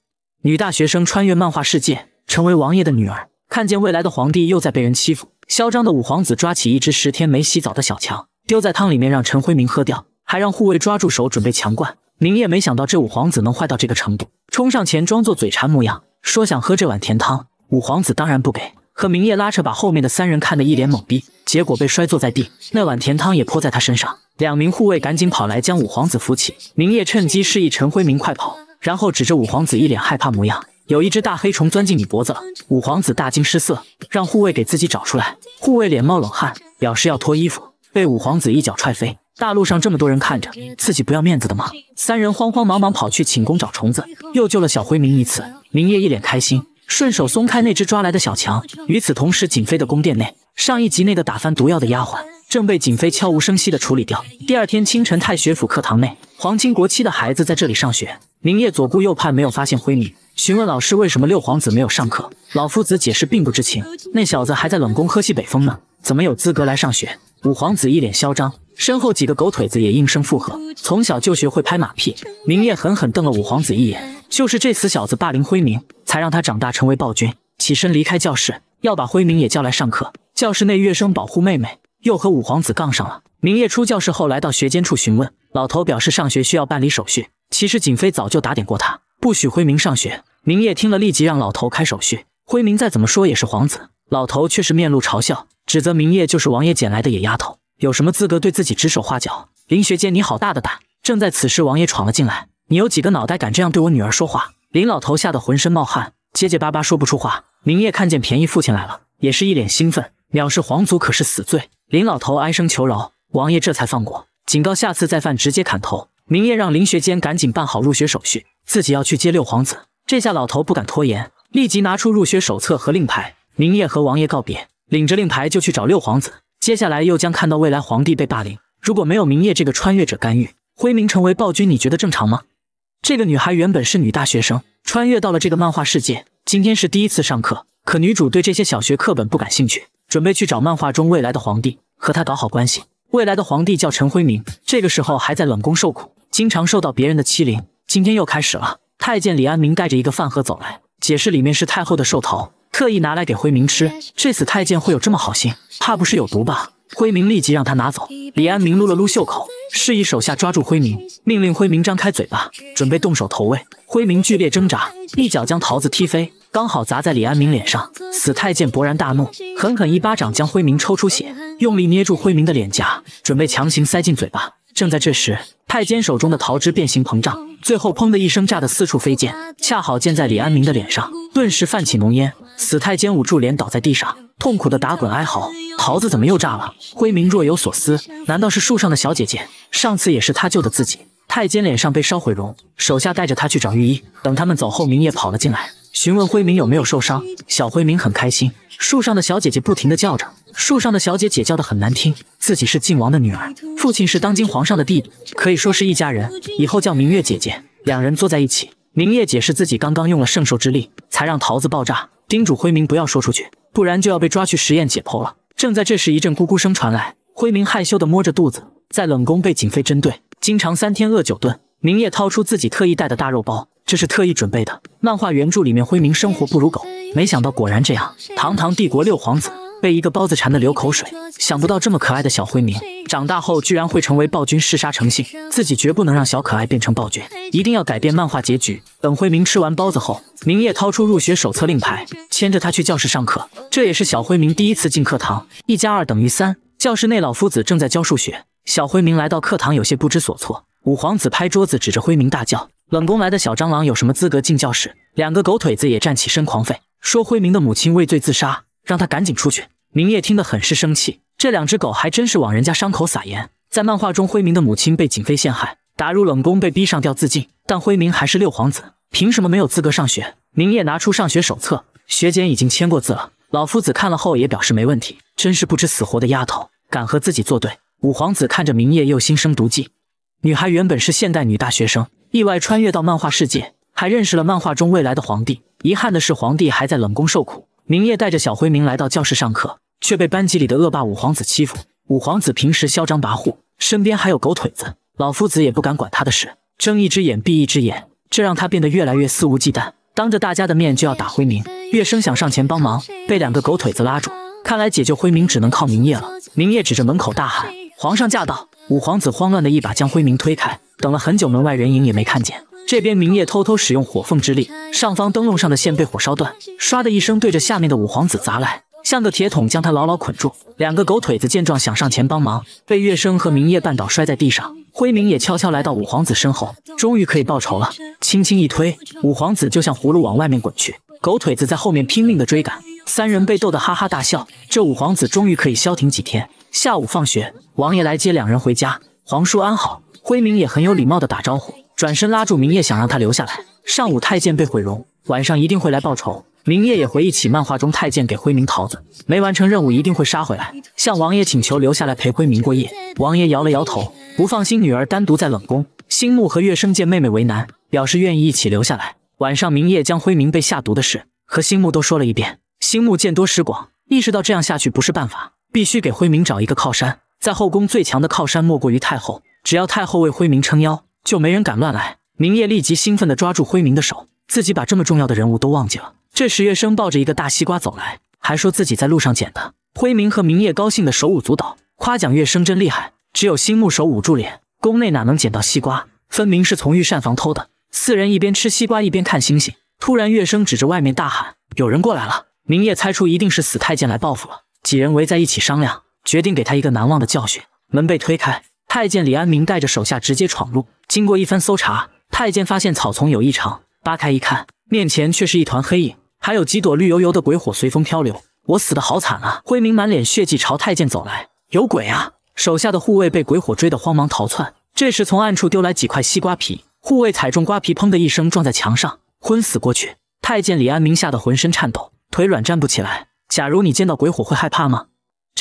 女大学生穿越漫画世界，成为王爷的女儿，看见未来的皇帝又在被人欺负。嚣张的五皇子抓起一只十天没洗澡的小强，丢在汤里面让陈辉明喝掉，还让护卫抓住手准备强灌。明夜没想到这五皇子能坏到这个程度，冲上前装作嘴馋模样，说想喝这碗甜汤。五皇子当然不给。和明夜拉扯，把后面的三人看得一脸懵逼，结果被摔坐在地，那碗甜汤也泼在他身上。两名护卫赶紧跑来将五皇子扶起，明夜趁机示意陈辉明快跑，然后指着五皇子一脸害怕模样：“有一只大黑虫钻进你脖子了。”五皇子大惊失色，让护卫给自己找出来。护卫脸冒冷汗，表示要脱衣服，被五皇子一脚踹飞。大路上这么多人看着，自己不要面子的吗？三人慌慌忙忙跑去寝宫找虫子，又救了小辉明一次。明夜一脸开心。顺手松开那只抓来的小强。与此同时，景妃的宫殿内，上一集内的打翻毒药的丫鬟正被景妃悄无声息的处理掉。第二天清晨，太学府课堂内，皇亲国戚的孩子在这里上学。明夜左顾右盼，没有发现辉明，询问老师为什么六皇子没有上课。老夫子解释并不知情，那小子还在冷宫喝西北风呢，怎么有资格来上学？五皇子一脸嚣张。身后几个狗腿子也应声附和。从小就学会拍马屁，明夜狠狠瞪了五皇子一眼。就是这死小子霸凌辉明，才让他长大成为暴君。起身离开教室，要把辉明也叫来上课。教室内，乐声保护妹妹，又和五皇子杠上了。明夜出教室后，来到学监处询问，老头表示上学需要办理手续。其实景妃早就打点过他，不许辉明上学。明夜听了，立即让老头开手续。辉明再怎么说也是皇子，老头却是面露嘲笑，指责明夜就是王爷捡来的野丫头。有什么资格对自己指手画脚？林学坚，你好大的胆！正在此时，王爷闯了进来。你有几个脑袋敢这样对我女儿说话？林老头吓得浑身冒汗，结结巴巴说不出话。明夜看见便宜父亲来了，也是一脸兴奋。藐视皇族可是死罪。林老头哀声求饶，王爷这才放过，警告下次再犯直接砍头。明夜让林学坚赶紧办好入学手续，自己要去接六皇子。这下老头不敢拖延，立即拿出入学手册和令牌。明夜和王爷告别，领着令牌就去找六皇子。接下来又将看到未来皇帝被霸凌，如果没有明夜这个穿越者干预，辉明成为暴君，你觉得正常吗？这个女孩原本是女大学生，穿越到了这个漫画世界。今天是第一次上课，可女主对这些小学课本不感兴趣，准备去找漫画中未来的皇帝，和他搞好关系。未来的皇帝叫陈辉明，这个时候还在冷宫受苦，经常受到别人的欺凌。今天又开始了，太监李安明带着一个饭盒走来，解释里面是太后的寿桃。特意拿来给辉明吃，这死太监会有这么好心？怕不是有毒吧？辉明立即让他拿走。李安明撸了撸袖口，示意手下抓住辉明，命令辉明张开嘴巴，准备动手投喂。辉明剧烈挣扎，一脚将桃子踢飞，刚好砸在李安明脸上。死太监勃然大怒，狠狠一巴掌将辉明抽出血，用力捏住辉明的脸颊，准备强行塞进嘴巴。正在这时，太监手中的桃枝变形膨胀，最后砰的一声炸得四处飞溅，恰好溅在李安明的脸上，顿时泛起浓烟。死太监捂住脸倒在地上，痛苦的打滚哀嚎。桃子怎么又炸了？辉明若有所思，难道是树上的小姐姐？上次也是他救的自己。太监脸上被烧毁容，手下带着他去找御医。等他们走后，明夜跑了进来，询问辉明有没有受伤。小辉明很开心。树上的小姐姐不停的叫着，树上的小姐姐叫的很难听。自己是晋王的女儿，父亲是当今皇上的弟弟，可以说是一家人。以后叫明月姐姐。两人坐在一起，明夜解释自己刚刚用了圣兽之力，才让桃子爆炸。叮嘱辉明不要说出去，不然就要被抓去实验解剖了。正在这时，一阵咕咕声传来，辉明害羞地摸着肚子。在冷宫被警妃针对，经常三天饿九顿。明夜掏出自己特意带的大肉包，这是特意准备的。漫画原著里面，辉明生活不如狗，没想到果然这样。堂堂帝国六皇子。被一个包子馋的流口水，想不到这么可爱的小辉明长大后居然会成为暴君，嗜杀成性，自己绝不能让小可爱变成暴君，一定要改变漫画结局。等辉明吃完包子后，明夜掏出入学手册令牌，牵着他去教室上课。这也是小辉明第一次进课堂。一加二等于三。教室内老夫子正在教数学。小辉明来到课堂，有些不知所措。五皇子拍桌子，指着辉明大叫：“冷宫来的小蟑螂有什么资格进教室？”两个狗腿子也站起身狂吠，说：“辉明的母亲畏罪自杀。”让他赶紧出去！明夜听得很是生气，这两只狗还真是往人家伤口撒盐。在漫画中，辉明的母亲被景妃陷害，打入冷宫，被逼上吊自尽。但辉明还是六皇子，凭什么没有资格上学？明夜拿出上学手册，学姐已经签过字了。老夫子看了后也表示没问题。真是不知死活的丫头，敢和自己作对！五皇子看着明夜，又心生毒忌。女孩原本是现代女大学生，意外穿越到漫画世界，还认识了漫画中未来的皇帝。遗憾的是，皇帝还在冷宫受苦。明夜带着小辉明来到教室上课，却被班级里的恶霸五皇子欺负。五皇子平时嚣张跋扈，身边还有狗腿子，老夫子也不敢管他的事，睁一只眼闭一只眼，这让他变得越来越肆无忌惮。当着大家的面就要打辉明，月生想上前帮忙，被两个狗腿子拉住。看来解救辉明只能靠明夜了。明夜指着门口大喊：“皇上驾到！”五皇子慌乱的一把将辉明推开。等了很久，门外人影也没看见。这边明夜偷偷使用火凤之力，上方灯笼上的线被火烧断，唰的一声对着下面的五皇子砸来，像个铁桶将他牢牢捆住。两个狗腿子见状想上前帮忙，被月笙和明夜绊倒摔在地上。辉明也悄悄来到五皇子身后，终于可以报仇了。轻轻一推，五皇子就向葫芦往外面滚去，狗腿子在后面拼命的追赶。三人被逗得哈哈大笑，这五皇子终于可以消停几天。下午放学，王爷来接两人回家。皇叔安好，辉明也很有礼貌的打招呼。转身拉住明夜，想让他留下来。上午太监被毁容，晚上一定会来报仇。明夜也回忆起漫画中太监给辉明桃子，没完成任务一定会杀回来。向王爷请求留下来陪辉明过夜。王爷摇了摇头，不放心女儿单独在冷宫。星木和月生见妹妹为难，表示愿意一起留下来。晚上，明夜将辉明被下毒的事和星木都说了一遍。星木见多识广，意识到这样下去不是办法，必须给辉明找一个靠山。在后宫最强的靠山莫过于太后，只要太后为辉明撑腰。就没人敢乱来。明夜立即兴奋地抓住辉明的手，自己把这么重要的人物都忘记了。这时，月生抱着一个大西瓜走来，还说自己在路上捡的。辉明和明夜高兴的手舞足蹈，夸奖月生真厉害。只有星木手捂住脸，宫内哪能捡到西瓜，分明是从御膳房偷的。四人一边吃西瓜一边看星星。突然，月生指着外面大喊：“有人过来了！”明夜猜出一定是死太监来报复了。几人围在一起商量，决定给他一个难忘的教训。门被推开。太监李安明带着手下直接闯入，经过一番搜查，太监发现草丛有异常，扒开一看，面前却是一团黑影，还有几朵绿油油的鬼火随风飘流。我死的好惨啊！辉明满脸血迹朝太监走来，有鬼啊！手下的护卫被鬼火追得慌忙逃窜。这时从暗处丢来几块西瓜皮，护卫踩中瓜皮，砰的一声撞在墙上，昏死过去。太监李安明吓得浑身颤抖，腿软站不起来。假如你见到鬼火会害怕吗？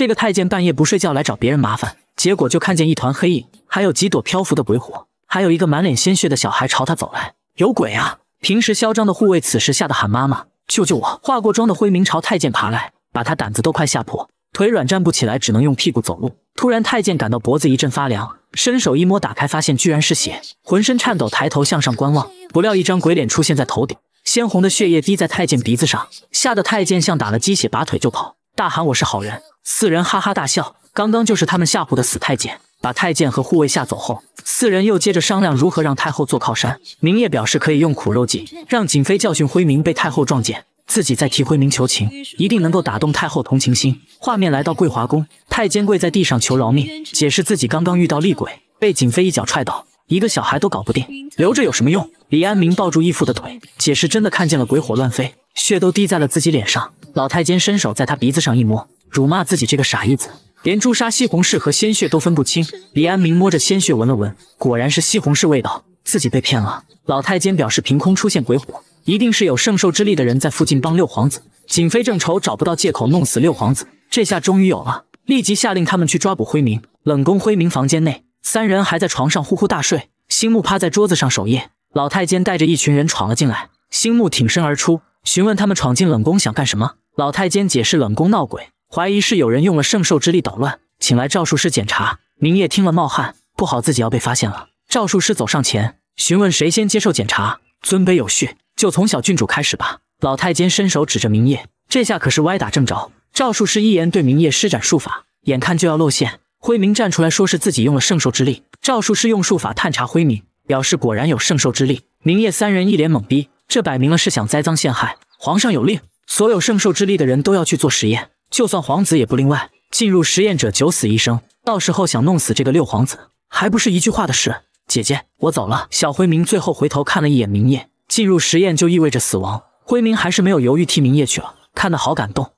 这个太监半夜不睡觉来找别人麻烦，结果就看见一团黑影，还有几朵漂浮的鬼火，还有一个满脸鲜血的小孩朝他走来。有鬼啊！平时嚣张的护卫此时吓得喊妈妈，救救我！化过妆的灰明朝太监爬来，把他胆子都快吓破，腿软站不起来，只能用屁股走路。突然，太监感到脖子一阵发凉，伸手一摸，打开发现居然是血，浑身颤抖，抬头向上观望，不料一张鬼脸出现在头顶，鲜红的血液滴在太监鼻子上，吓得太监像打了鸡血，拔腿就跑。大喊：“我是好人！”四人哈哈大笑。刚刚就是他们吓唬的死太监，把太监和护卫吓走后，四人又接着商量如何让太后做靠山。明夜表示可以用苦肉计，让景妃教训辉明，被太后撞见，自己再替辉明求情，一定能够打动太后同情心。画面来到桂华宫，太监跪在地上求饶命，解释自己刚刚遇到厉鬼，被景妃一脚踹倒。一个小孩都搞不定，留着有什么用？李安明抱住义父的腿，解释真的看见了鬼火乱飞，血都滴在了自己脸上。老太监伸手在他鼻子上一摸，辱骂自己这个傻义子，连朱砂西红柿和鲜血都分不清。李安明摸着鲜血闻了闻，果然是西红柿味道，自己被骗了。老太监表示凭空出现鬼火，一定是有圣兽之力的人在附近帮六皇子。景妃正愁找不到借口弄死六皇子，这下终于有了，立即下令他们去抓捕辉明。冷宫辉明房间内。三人还在床上呼呼大睡，星木趴在桌子上守夜。老太监带着一群人闯了进来，星木挺身而出，询问他们闯进冷宫想干什么。老太监解释冷宫闹鬼，怀疑是有人用了圣兽之力捣乱，请来赵术师检查。明夜听了冒汗，不好，自己要被发现了。赵术师走上前，询问谁先接受检查，尊卑有序，就从小郡主开始吧。老太监伸手指着明夜，这下可是歪打正着。赵术师一言对明夜施展术法，眼看就要露馅。辉明站出来说是自己用了圣兽之力，赵术士用术法探查辉明，表示果然有圣兽之力。明夜三人一脸懵逼，这摆明了是想栽赃陷害。皇上有令，所有圣兽之力的人都要去做实验，就算皇子也不例外。进入实验者九死一生，到时候想弄死这个六皇子，还不是一句话的事？姐姐，我走了。小辉明最后回头看了一眼明夜，进入实验就意味着死亡。辉明还是没有犹豫，替明夜去了。看得好感动。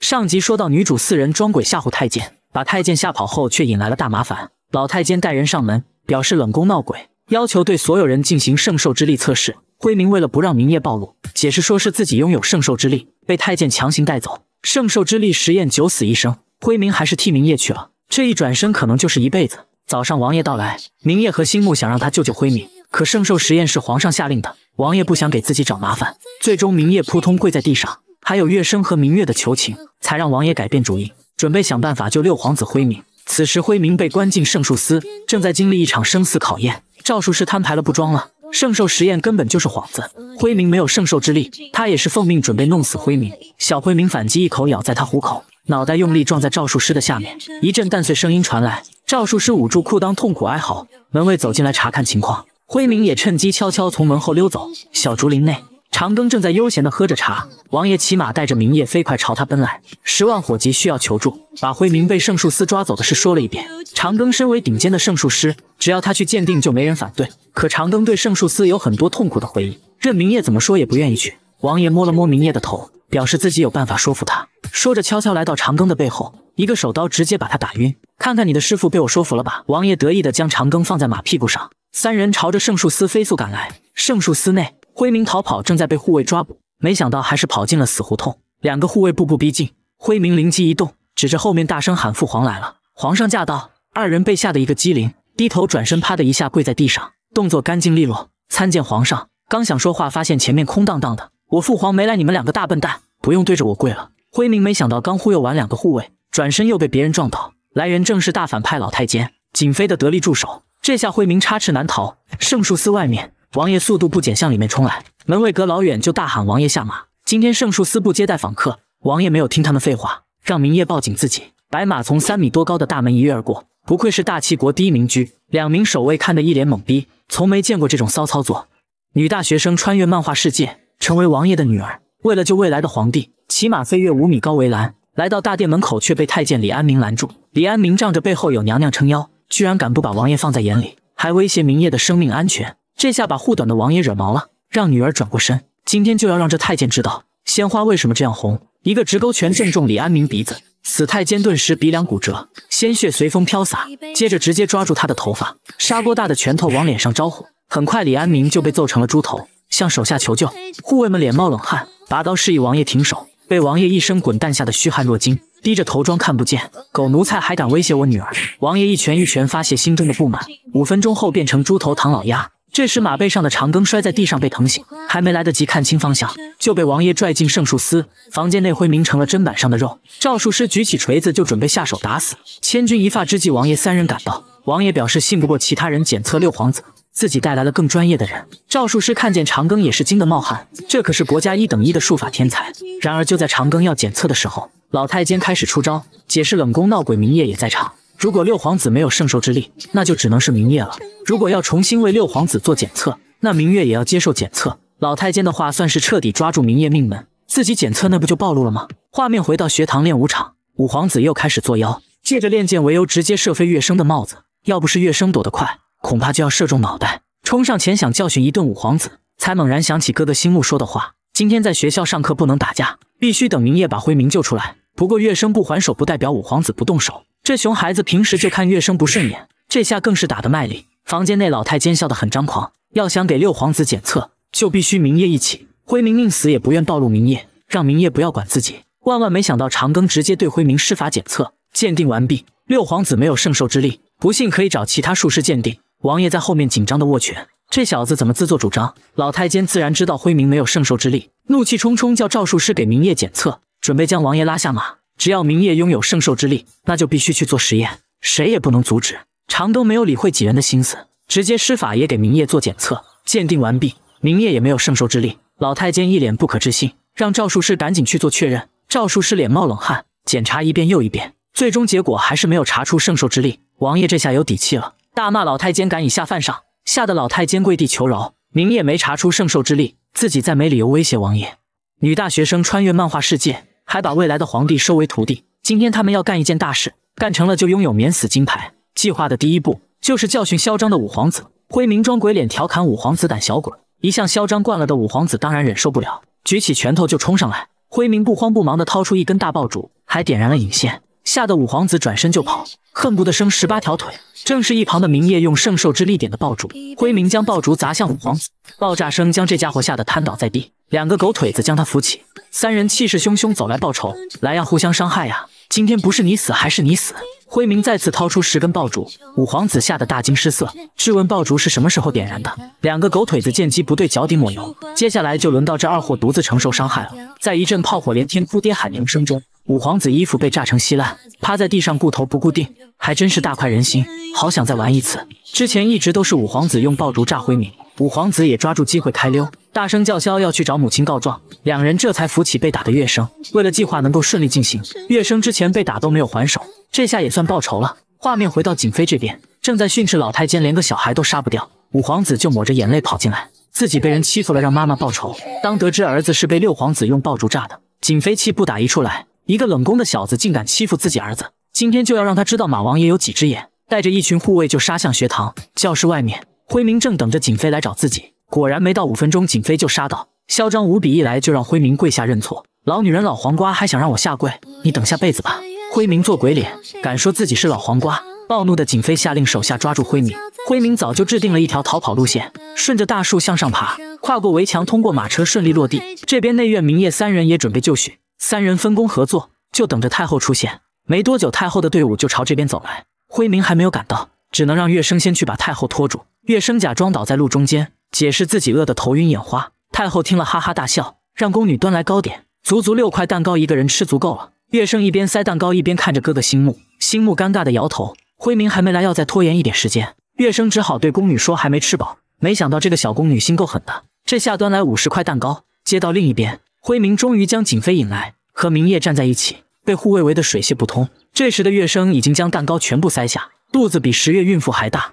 上集说到女主四人装鬼吓唬太监。把太监吓跑后，却引来了大麻烦。老太监带人上门，表示冷宫闹鬼，要求对所有人进行圣兽之力测试。辉明为了不让明夜暴露，解释说是自己拥有圣兽之力，被太监强行带走。圣兽之力实验九死一生，辉明还是替明夜去了。这一转身，可能就是一辈子。早上王爷到来，明夜和星木想让他救救辉明，可圣兽实验是皇上下令的，王爷不想给自己找麻烦。最终，明夜扑通跪在地上，还有月笙和明月的求情，才让王爷改变主意。准备想办法救六皇子辉明。此时辉明被关进圣术司，正在经历一场生死考验。赵术师摊牌了，不装了，圣兽实验根本就是幌子。辉明没有圣兽之力，他也是奉命准备弄死辉明。小辉明反击，一口咬在他虎口，脑袋用力撞在赵术师的下面，一阵蛋碎声音传来。赵术师捂住裤裆，痛苦哀嚎。门卫走进来查看情况，辉明也趁机悄悄从门后溜走。小竹林内。长庚正在悠闲地喝着茶，王爷骑马带着明夜飞快朝他奔来，十万火急需要求助，把辉明被圣术司抓走的事说了一遍。长庚身为顶尖的圣术师，只要他去鉴定，就没人反对。可长庚对圣术司有很多痛苦的回忆，任明夜怎么说也不愿意去。王爷摸了摸明夜的头，表示自己有办法说服他，说着悄悄来到长庚的背后，一个手刀直接把他打晕。看看你的师傅被我说服了吧？王爷得意地将长庚放在马屁股上，三人朝着圣术司飞速赶来。圣术司内。辉明逃跑，正在被护卫抓捕，没想到还是跑进了死胡同。两个护卫步步逼近，辉明灵机一动，指着后面大声喊：“父皇来了，皇上驾到！”二人被吓得一个机灵，低头转身，啪的一下跪在地上，动作干净利落，参见皇上。刚想说话，发现前面空荡荡的，我父皇没来，你们两个大笨蛋，不用对着我跪了。辉明没想到，刚忽悠完两个护卫，转身又被别人撞倒。来人正是大反派老太监瑾妃的得力助手，这下辉明插翅难逃。圣树寺外面。王爷速度不减，向里面冲来。门卫隔老远就大喊：“王爷下马！今天圣树司不接待访客。”王爷没有听他们废话，让明夜抱紧自己。白马从三米多高的大门一跃而过，不愧是大齐国第一名驹。两名守卫看得一脸懵逼，从没见过这种骚操作。女大学生穿越漫画世界，成为王爷的女儿，为了救未来的皇帝，骑马飞跃五米高围栏，来到大殿门口，却被太监李安明拦住。李安明仗着背后有娘娘撑腰，居然敢不把王爷放在眼里，还威胁明夜的生命安全。这下把护短的王爷惹毛了，让女儿转过身，今天就要让这太监知道鲜花为什么这样红。一个直勾拳正中李安明鼻子，死太监顿时鼻梁骨折，鲜血随风飘洒。接着直接抓住他的头发，砂锅大的拳头往脸上招呼。很快李安明就被揍成了猪头，向手下求救。护卫们脸冒冷汗，拔刀示意王爷停手，被王爷一声滚蛋吓得虚汗若惊，低着头装看不见。狗奴才还敢威胁我女儿！王爷一拳一拳发泄心中的不满，五分钟后变成猪头唐老鸭。这时，马背上的长庚摔在地上，被疼醒，还没来得及看清方向，就被王爷拽进圣术司。房间内，灰明成了砧板上的肉。赵术师举起锤子就准备下手打死。千钧一发之际，王爷三人赶到。王爷表示信不过其他人检测六皇子，自己带来了更专业的人。赵术师看见长庚也是惊得冒汗，这可是国家一等一的术法天才。然而就在长庚要检测的时候，老太监开始出招，解释冷宫闹鬼，明夜也在场。如果六皇子没有圣兽之力，那就只能是明夜了。如果要重新为六皇子做检测，那明月也要接受检测。老太监的话算是彻底抓住明夜命门，自己检测那不就暴露了吗？画面回到学堂练武场，五皇子又开始作妖，借着练剑为由，直接射飞月生的帽子。要不是月生躲得快，恐怕就要射中脑袋。冲上前想教训一顿五皇子，才猛然想起哥哥星木说的话：今天在学校上课不能打架，必须等明夜把辉明救出来。不过月生不还手，不代表五皇子不动手。这熊孩子平时就看月升不顺眼，这下更是打得卖力。房间内老太监笑得很张狂，要想给六皇子检测，就必须明夜一起。辉明宁死也不愿暴露明夜，让明夜不要管自己。万万没想到，长庚直接对辉明施法检测，鉴定完毕，六皇子没有圣兽之力，不信可以找其他术师鉴定。王爷在后面紧张地握拳，这小子怎么自作主张？老太监自然知道辉明没有圣兽之力，怒气冲冲叫赵术师给明夜检测，准备将王爷拉下马。只要明夜拥有圣兽之力，那就必须去做实验，谁也不能阻止。长都没有理会几人的心思，直接施法也给明夜做检测鉴定。完毕，明夜也没有圣兽之力。老太监一脸不可置信，让赵术师赶紧去做确认。赵术师脸冒冷汗，检查一遍又一遍，最终结果还是没有查出圣兽之力。王爷这下有底气了，大骂老太监敢以下犯上，吓得老太监跪地求饶。明夜没查出圣兽之力，自己再没理由威胁王爷。女大学生穿越漫画世界。还把未来的皇帝收为徒弟。今天他们要干一件大事，干成了就拥有免死金牌。计划的第一步就是教训嚣张的五皇子。辉明装鬼脸调侃五皇子胆小鬼，一向嚣张惯了的五皇子当然忍受不了，举起拳头就冲上来。辉明不慌不忙地掏出一根大爆竹，还点燃了引线，吓得五皇子转身就跑，恨不得生十八条腿。正是一旁的明夜用圣兽之力点的爆竹，辉明将爆竹砸向五皇子，爆炸声将这家伙吓得瘫倒在地。两个狗腿子将他扶起，三人气势汹汹走来报仇，来呀，互相伤害呀！今天不是你死还是你死！辉明再次掏出十根爆竹，五皇子吓得大惊失色，质问爆竹是什么时候点燃的。两个狗腿子见机不对，脚底抹油，接下来就轮到这二货独自承受伤害了。在一阵炮火连天、哭爹喊娘声中，五皇子衣服被炸成稀烂，趴在地上固头不固定，还真是大快人心。好想再玩一次，之前一直都是五皇子用爆竹炸辉明。五皇子也抓住机会开溜，大声叫嚣要去找母亲告状。两人这才扶起被打的月笙。为了计划能够顺利进行，月笙之前被打都没有还手，这下也算报仇了。画面回到景妃这边，正在训斥老太监，连个小孩都杀不掉。五皇子就抹着眼泪跑进来，自己被人欺负了，让妈妈报仇。当得知儿子是被六皇子用爆竹炸的，景妃气不打一处来，一个冷宫的小子竟敢欺负自己儿子，今天就要让他知道马王爷有几只眼。带着一群护卫就杀向学堂教室外面。辉明正等着景妃来找自己，果然没到五分钟，景妃就杀到，嚣张无比，一来就让辉明跪下认错。老女人、老黄瓜还想让我下跪？你等下辈子吧！辉明做鬼脸，敢说自己是老黄瓜？暴怒的景妃下令手下抓住辉明。辉明早就制定了一条逃跑路线，顺着大树向上爬，跨过围墙，通过马车，顺利落地。这边内院明夜三人也准备就绪，三人分工合作，就等着太后出现。没多久，太后的队伍就朝这边走来，辉明还没有赶到。只能让月生先去把太后拖住。月生假装倒在路中间，解释自己饿得头晕眼花。太后听了哈哈大笑，让宫女端来糕点，足足六块蛋糕，一个人吃足够了。月生一边塞蛋糕，一边看着哥哥星木。星木尴尬的摇头。辉明还没来，要再拖延一点时间。月生只好对宫女说还没吃饱。没想到这个小宫女心够狠的，这下端来五十块蛋糕。接到另一边，辉明终于将景妃引来，和明夜站在一起，被护卫围得水泄不通。这时的月生已经将蛋糕全部塞下。肚子比十月孕妇还大，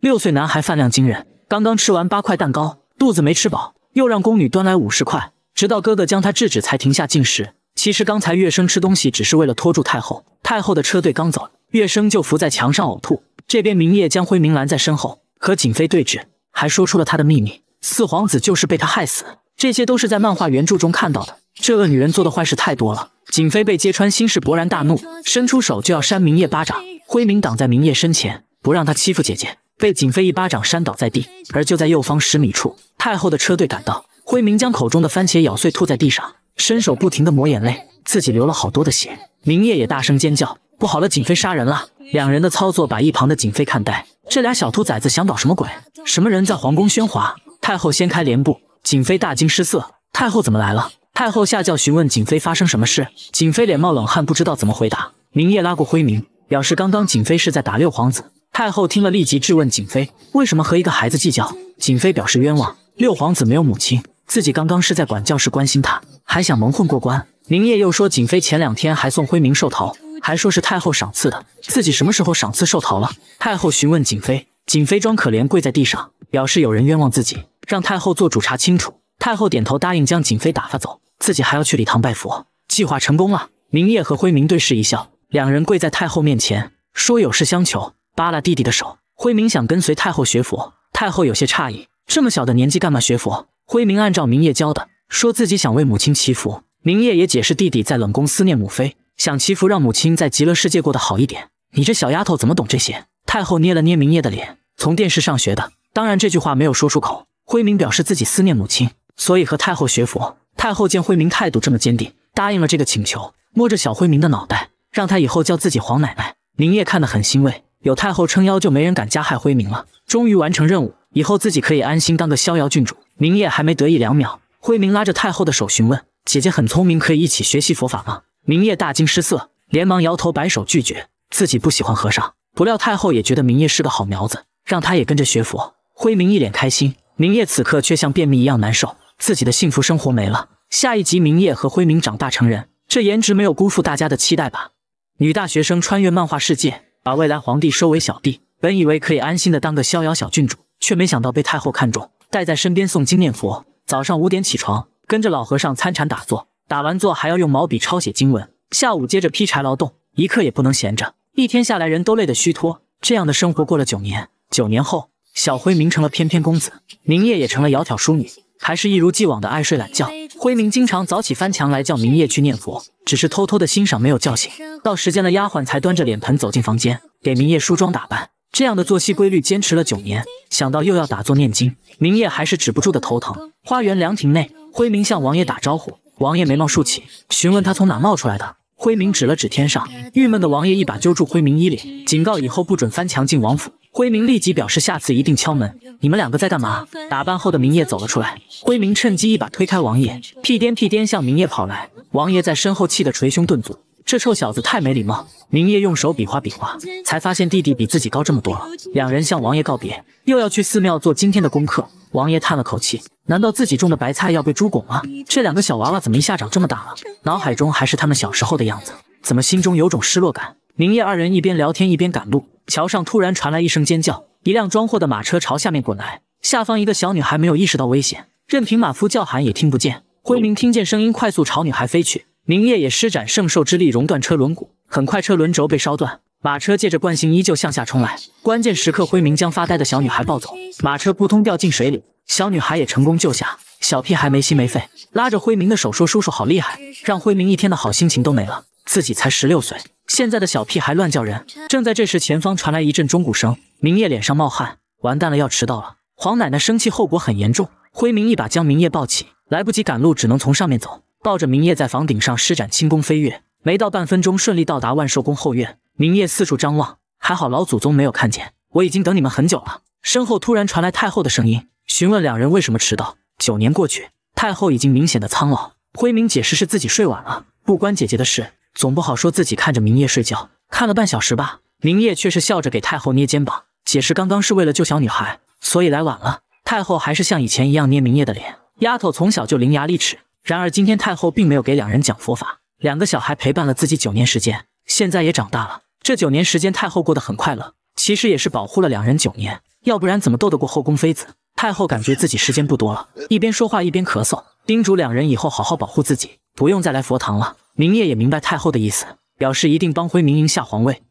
六岁男孩饭量惊人。刚刚吃完八块蛋糕，肚子没吃饱，又让宫女端来五十块，直到哥哥将他制止才停下进食。其实刚才月笙吃东西只是为了拖住太后，太后的车队刚走，月笙就伏在墙上呕吐。这边明夜将辉明拦在身后，和景妃对峙，还说出了他的秘密：四皇子就是被他害死。这些都是在漫画原著中看到的。这恶女人做的坏事太多了。景妃被揭穿心事，勃然大怒，伸出手就要扇明夜巴掌。辉明挡在明夜身前，不让他欺负姐姐，被景妃一巴掌扇倒在地。而就在右方十米处，太后的车队赶到。辉明将口中的番茄咬碎，吐在地上，伸手不停的抹眼泪，自己流了好多的血。明夜也大声尖叫：“不好了，景妃杀人了！”两人的操作把一旁的景妃看呆，这俩小兔崽子想搞什么鬼？什么人在皇宫喧哗？太后掀开帘布。景妃大惊失色，太后怎么来了？太后下轿询问景妃发生什么事。景妃脸冒冷汗，不知道怎么回答。明夜拉过辉明，表示刚刚景妃是在打六皇子。太后听了立即质问景妃，为什么和一个孩子计较？景妃表示冤枉，六皇子没有母亲，自己刚刚是在管教，室关心他，还想蒙混过关。明夜又说，景妃前两天还送辉明寿桃，还说是太后赏赐的，自己什么时候赏赐寿桃了？太后询问景妃，景妃装可怜跪在地上，表示有人冤枉自己。让太后做主查清楚。太后点头答应，将景妃打发走，自己还要去礼堂拜佛。计划成功了。明夜和辉明对视一笑，两人跪在太后面前，说有事相求，扒拉弟弟的手。辉明想跟随太后学佛。太后有些诧异，这么小的年纪干嘛学佛？辉明按照明夜教的，说自己想为母亲祈福。明夜也解释，弟弟在冷宫思念母妃，想祈福让母亲在极乐世界过得好一点。你这小丫头怎么懂这些？太后捏了捏明夜的脸，从电视上学的。当然，这句话没有说出口。辉明表示自己思念母亲，所以和太后学佛。太后见辉明态度这么坚定，答应了这个请求，摸着小辉明的脑袋，让他以后叫自己皇奶奶。明夜看得很欣慰，有太后撑腰，就没人敢加害辉明了。终于完成任务，以后自己可以安心当个逍遥郡主。明夜还没得意两秒，辉明拉着太后的手询问：“姐姐很聪明，可以一起学习佛法吗？”明夜大惊失色，连忙摇头摆手拒绝，自己不喜欢和尚。不料太后也觉得明夜是个好苗子，让他也跟着学佛。辉明一脸开心。明夜此刻却像便秘一样难受，自己的幸福生活没了。下一集，明夜和辉明长大成人，这颜值没有辜负大家的期待吧？女大学生穿越漫画世界，把未来皇帝收为小弟，本以为可以安心的当个逍遥小郡主，却没想到被太后看中，带在身边诵经念佛。早上五点起床，跟着老和尚参禅打坐，打完坐还要用毛笔抄写经文。下午接着劈柴劳动，一刻也不能闲着。一天下来，人都累得虚脱。这样的生活过了九年，九年后。小辉明成了翩翩公子，明夜也成了窈窕淑女，还是一如既往的爱睡懒觉。辉明经常早起翻墙来叫明夜去念佛，只是偷偷的欣赏没有叫醒。到时间了，丫鬟才端着脸盆走进房间，给明夜梳妆打扮。这样的作息规律坚持了九年，想到又要打坐念经，明夜还是止不住的头疼。花园凉亭内，辉明向王爷打招呼，王爷眉毛竖起，询问他从哪冒出来的。辉明指了指天上，郁闷的王爷一把揪住辉明衣领，警告以后不准翻墙进王府。辉明立即表示下次一定敲门。你们两个在干嘛？打扮后的明夜走了出来，辉明趁机一把推开王爷，屁颠屁颠向明夜跑来。王爷在身后气得捶胸顿足，这臭小子太没礼貌。明夜用手比划比划，才发现弟弟比自己高这么多了。两人向王爷告别，又要去寺庙做今天的功课。王爷叹了口气，难道自己种的白菜要被猪拱吗？这两个小娃娃怎么一下长这么大了？脑海中还是他们小时候的样子，怎么心中有种失落感？明夜二人一边聊天一边赶路，桥上突然传来一声尖叫，一辆装货的马车朝下面滚来。下方一个小女孩没有意识到危险，任凭马夫叫喊也听不见。辉明听见声音，快速朝女孩飞去。明夜也施展圣兽之力，熔断车轮毂。很快车轮轴被烧断，马车借着惯性依旧向下冲来。关键时刻，辉明将发呆的小女孩抱走，马车扑通掉进水里，小女孩也成功救下。小屁孩没心没肺，拉着辉明的手说：“叔叔好厉害！”让辉明一天的好心情都没了。自己才十六岁。现在的小屁孩乱叫人。正在这时，前方传来一阵钟鼓声。明夜脸上冒汗，完蛋了，要迟到了。黄奶奶生气，后果很严重。辉明一把将明夜抱起，来不及赶路，只能从上面走。抱着明夜在房顶上施展轻功飞跃，没到半分钟，顺利到达万寿宫后院。明夜四处张望，还好老祖宗没有看见。我已经等你们很久了。身后突然传来太后的声音，询问两人为什么迟到。九年过去，太后已经明显的苍老。辉明解释是自己睡晚了，不关姐姐的事。总不好说自己看着明夜睡觉，看了半小时吧。明夜却是笑着给太后捏肩膀，解释刚刚是为了救小女孩，所以来晚了。太后还是像以前一样捏明夜的脸。丫头从小就伶牙俐齿，然而今天太后并没有给两人讲佛法。两个小孩陪伴了自己九年时间，现在也长大了。这九年时间太后过得很快乐，其实也是保护了两人九年，要不然怎么斗得过后宫妃子？太后感觉自己时间不多了，一边说话一边咳嗽，叮嘱两人以后好好保护自己，不用再来佛堂了。明夜也明白太后的意思，表示一定帮辉明赢下皇位。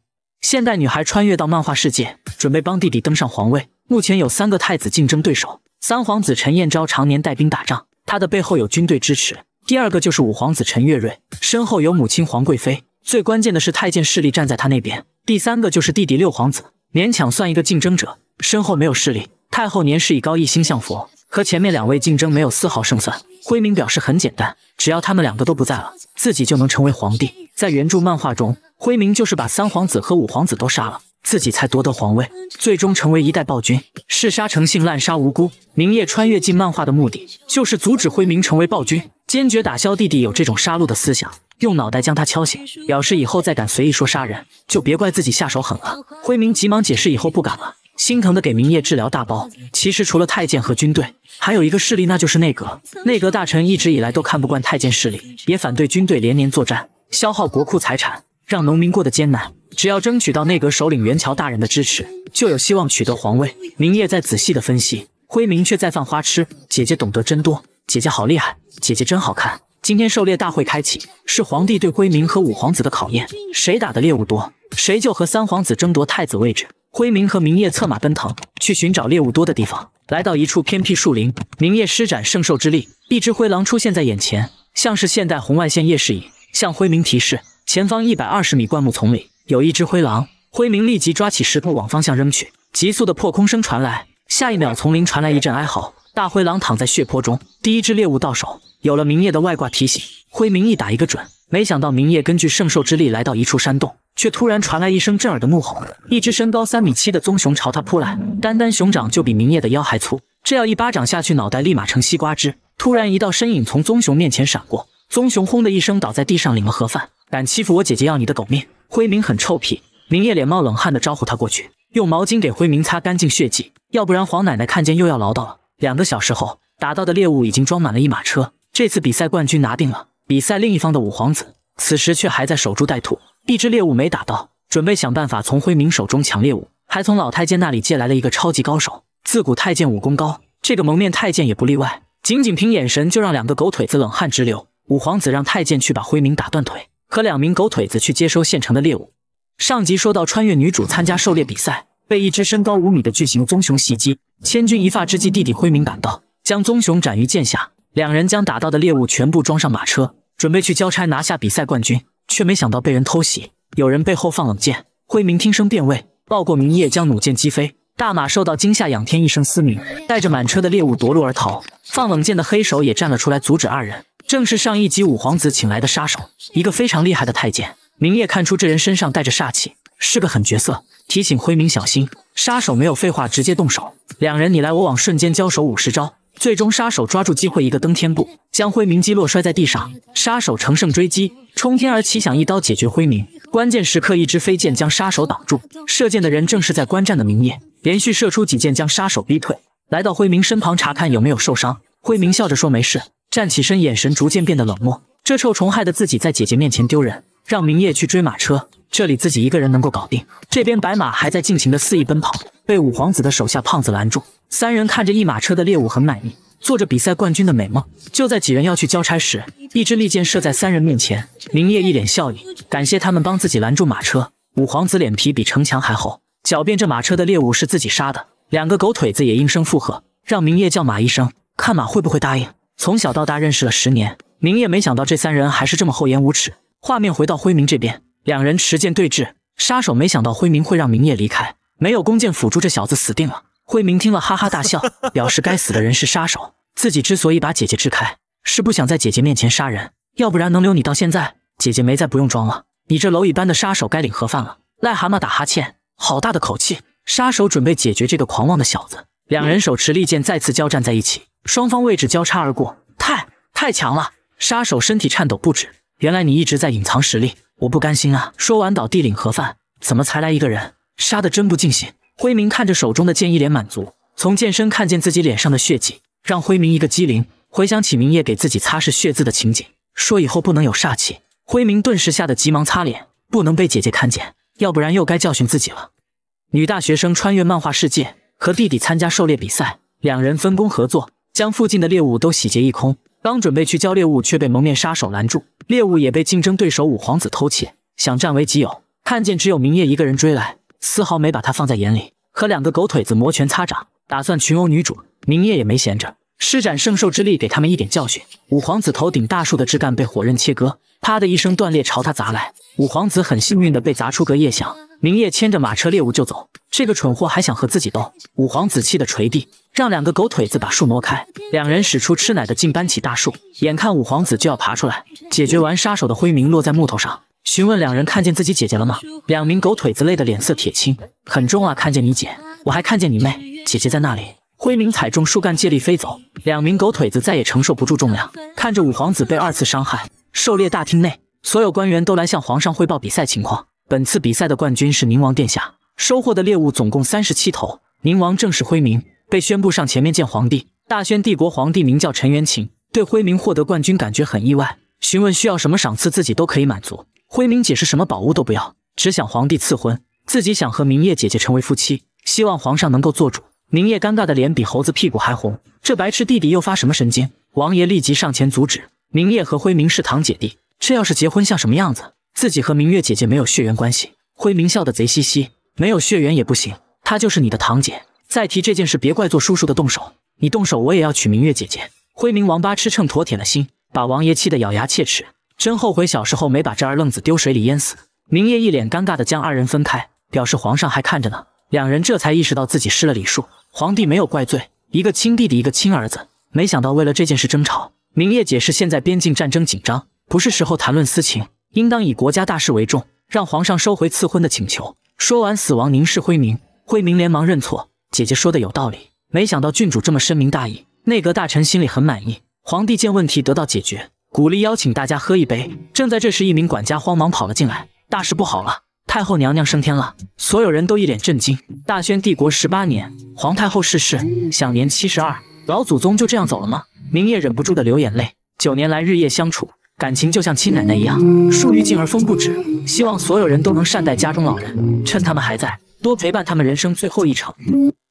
现代女孩穿越到漫画世界，准备帮弟弟登上皇位。目前有三个太子竞争对手：三皇子陈彦昭常年带兵打仗，他的背后有军队支持；第二个就是五皇子陈月瑞，身后有母亲皇贵妃；最关键的是太监势力站在他那边。第三个就是弟弟六皇子，勉强算一个竞争者，身后没有势力。太后年事已高，一心向佛，和前面两位竞争没有丝毫胜算。辉明表示很简单，只要他们两个都不在了，自己就能成为皇帝。在原著漫画中，辉明就是把三皇子和五皇子都杀了，自己才夺得皇位，最终成为一代暴君，嗜杀成性，滥杀无辜。明夜穿越进漫画的目的，就是阻止辉明成为暴君，坚决打消弟弟有这种杀戮的思想，用脑袋将他敲醒，表示以后再敢随意说杀人，就别怪自己下手狠了。辉明急忙解释，以后不敢了。心疼的给明夜治疗大包。其实除了太监和军队，还有一个势力，那就是内阁。内阁大臣一直以来都看不惯太监势力，也反对军队连年作战，消耗国库财产，让农民过得艰难。只要争取到内阁首领袁桥大人的支持，就有希望取得皇位。明夜在仔细的分析，辉明却在犯花痴。姐姐懂得真多，姐姐好厉害，姐姐真好看。今天狩猎大会开启，是皇帝对辉明和五皇子的考验，谁打的猎物多，谁就和三皇子争夺太子位置。辉明和明夜策马奔腾，去寻找猎物多的地方。来到一处偏僻树林，明夜施展圣兽之力，一只灰狼出现在眼前，像是现代红外线夜视仪。向辉明提示：前方一百二十米灌木丛里有一只灰狼。辉明立即抓起石头往方向扔去，急速的破空声传来，下一秒丛林传来一阵哀嚎，大灰狼躺在血泊中，第一只猎物到手。有了明夜的外挂提醒，辉明一打一个准。没想到明夜根据圣兽之力来到一处山洞。却突然传来一声震耳的怒吼，一只身高三米七的棕熊朝他扑来，单单熊掌就比明夜的腰还粗，这要一巴掌下去，脑袋立马成西瓜汁。突然，一道身影从棕熊面前闪过，棕熊轰的一声倒在地上，领了盒饭。敢欺负我姐姐，要你的狗命！辉明很臭屁，明夜脸冒冷汗的招呼他过去，用毛巾给辉明擦干净血迹，要不然黄奶奶看见又要唠叨了。两个小时后，打到的猎物已经装满了一马车，这次比赛冠军拿定了。比赛另一方的五皇子，此时却还在守株待兔。一只猎物没打到，准备想办法从辉明手中抢猎物，还从老太监那里借来了一个超级高手。自古太监武功高，这个蒙面太监也不例外。仅仅凭眼神就让两个狗腿子冷汗直流。五皇子让太监去把辉明打断腿，可两名狗腿子去接收现成的猎物。上集说到，穿越女主参加狩猎比赛，被一只身高五米的巨型棕熊袭击。千钧一发之际，弟弟辉明赶到，将棕熊斩于剑下。两人将打到的猎物全部装上马车，准备去交差，拿下比赛冠军。却没想到被人偷袭，有人背后放冷箭。辉明听声辨位，报过明夜将弩箭击飞。大马受到惊吓，仰天一声嘶鸣，带着满车的猎物夺路而逃。放冷箭的黑手也站了出来，阻止二人，正是上一集五皇子请来的杀手，一个非常厉害的太监。明夜看出这人身上带着煞气，是个狠角色，提醒辉明小心。杀手没有废话，直接动手，两人你来我往，瞬间交手五十招。最终，杀手抓住机会，一个登天步将辉明击落，摔在地上。杀手乘胜追击，冲天而起，想一刀解决辉明。关键时刻，一支飞箭将杀手挡住，射箭的人正是在观战的明夜，连续射出几箭，将杀手逼退。来到辉明身旁，查看有没有受伤。辉明笑着说：“没事。”站起身，眼神逐渐变得冷漠。这臭虫害得自己在姐姐面前丢人。让明夜去追马车，这里自己一个人能够搞定。这边白马还在尽情的肆意奔跑，被五皇子的手下胖子拦住。三人看着一马车的猎物很满意，做着比赛冠军的美梦。就在几人要去交差时，一支利箭射在三人面前。明夜一脸笑意，感谢他们帮自己拦住马车。五皇子脸皮比城墙还厚，狡辩这马车的猎物是自己杀的。两个狗腿子也应声附和，让明夜叫马医生，看马会不会答应。从小到大认识了十年，明夜没想到这三人还是这么厚颜无耻。画面回到辉明这边，两人持剑对峙。杀手没想到辉明会让明夜离开，没有弓箭辅助，这小子死定了。辉明听了哈哈大笑，表示该死的人是杀手，自己之所以把姐姐支开，是不想在姐姐面前杀人，要不然能留你到现在？姐姐没在，不用装了，你这蝼蚁般的杀手该领盒饭了。癞蛤蟆打哈欠，好大的口气！杀手准备解决这个狂妄的小子，两人手持利剑再次交战在一起，双方位置交叉而过，太太强了！杀手身体颤抖不止。原来你一直在隐藏实力，我不甘心啊！说完倒地领盒饭，怎么才来一个人？杀的真不尽兴。辉明看着手中的剑，一脸满足。从剑身看见自己脸上的血迹，让辉明一个机灵，回想起明夜给自己擦拭血渍的情景，说以后不能有煞气。辉明顿时吓得急忙擦脸，不能被姐姐看见，要不然又该教训自己了。女大学生穿越漫画世界，和弟弟参加狩猎比赛，两人分工合作，将附近的猎物都洗劫一空。刚准备去交猎物，却被蒙面杀手拦住。猎物也被竞争对手五皇子偷窃，想占为己有。看见只有明夜一个人追来，丝毫没把他放在眼里。可两个狗腿子摩拳擦掌，打算群殴女主。明夜也没闲着，施展圣兽之力给他们一点教训。五皇子头顶大树的枝干被火刃切割，啪的一声断裂，朝他砸来。五皇子很幸运的被砸出个叶响，明夜牵着马车猎物就走，这个蠢货还想和自己斗。五皇子气得捶地，让两个狗腿子把树挪开。两人使出吃奶的劲搬起大树，眼看五皇子就要爬出来，解决完杀手的辉明落在木头上，询问两人看见自己姐姐了吗？两名狗腿子累得脸色铁青，很重啊！看见你姐，我还看见你妹，姐姐在那里。辉明踩中树干借力飞走，两名狗腿子再也承受不住重量，看着五皇子被二次伤害。狩猎大厅内，所有官员都来向皇上汇报比赛情况。本次比赛的冠军是宁王殿下，收获的猎物总共三十七头。宁王正是辉明，被宣布上前面见皇帝。大宣帝国皇帝名叫陈元琴，对辉明获得冠军感觉很意外，询问需要什么赏赐，自己都可以满足。辉明解释什么宝物都不要，只想皇帝赐婚，自己想和明夜姐姐成为夫妻，希望皇上能够做主。明夜尴尬的脸比猴子屁股还红，这白痴弟弟又发什么神经？王爷立即上前阻止，明夜和辉明是堂姐弟，这要是结婚像什么样子？自己和明月姐姐没有血缘关系，辉明笑得贼兮兮。没有血缘也不行，她就是你的堂姐。再提这件事，别怪做叔叔的动手。你动手，我也要娶明月姐姐。辉明王八吃秤砣，铁了心，把王爷气得咬牙切齿，真后悔小时候没把这二愣子丢水里淹死。明夜一脸尴尬地将二人分开，表示皇上还看着呢。两人这才意识到自己失了礼数。皇帝没有怪罪，一个亲弟弟，一个亲儿子，没想到为了这件事争吵。明夜解释，现在边境战争紧张，不是时候谈论私情。应当以国家大事为重，让皇上收回赐婚的请求。说完，死亡凝视辉明，辉明连忙认错。姐姐说的有道理，没想到郡主这么深明大义。内阁大臣心里很满意。皇帝见问题得到解决，鼓励邀请大家喝一杯。正在这时，一名管家慌忙跑了进来：“大事不好了，太后娘娘升天了！”所有人都一脸震惊。大宣帝国十八年，皇太后逝世，享年七十二。老祖宗就这样走了吗？明夜忍不住的流眼泪。九年来日夜相处。感情就像亲奶奶一样，树欲静而风不止。希望所有人都能善待家中老人，趁他们还在，多陪伴他们人生最后一程。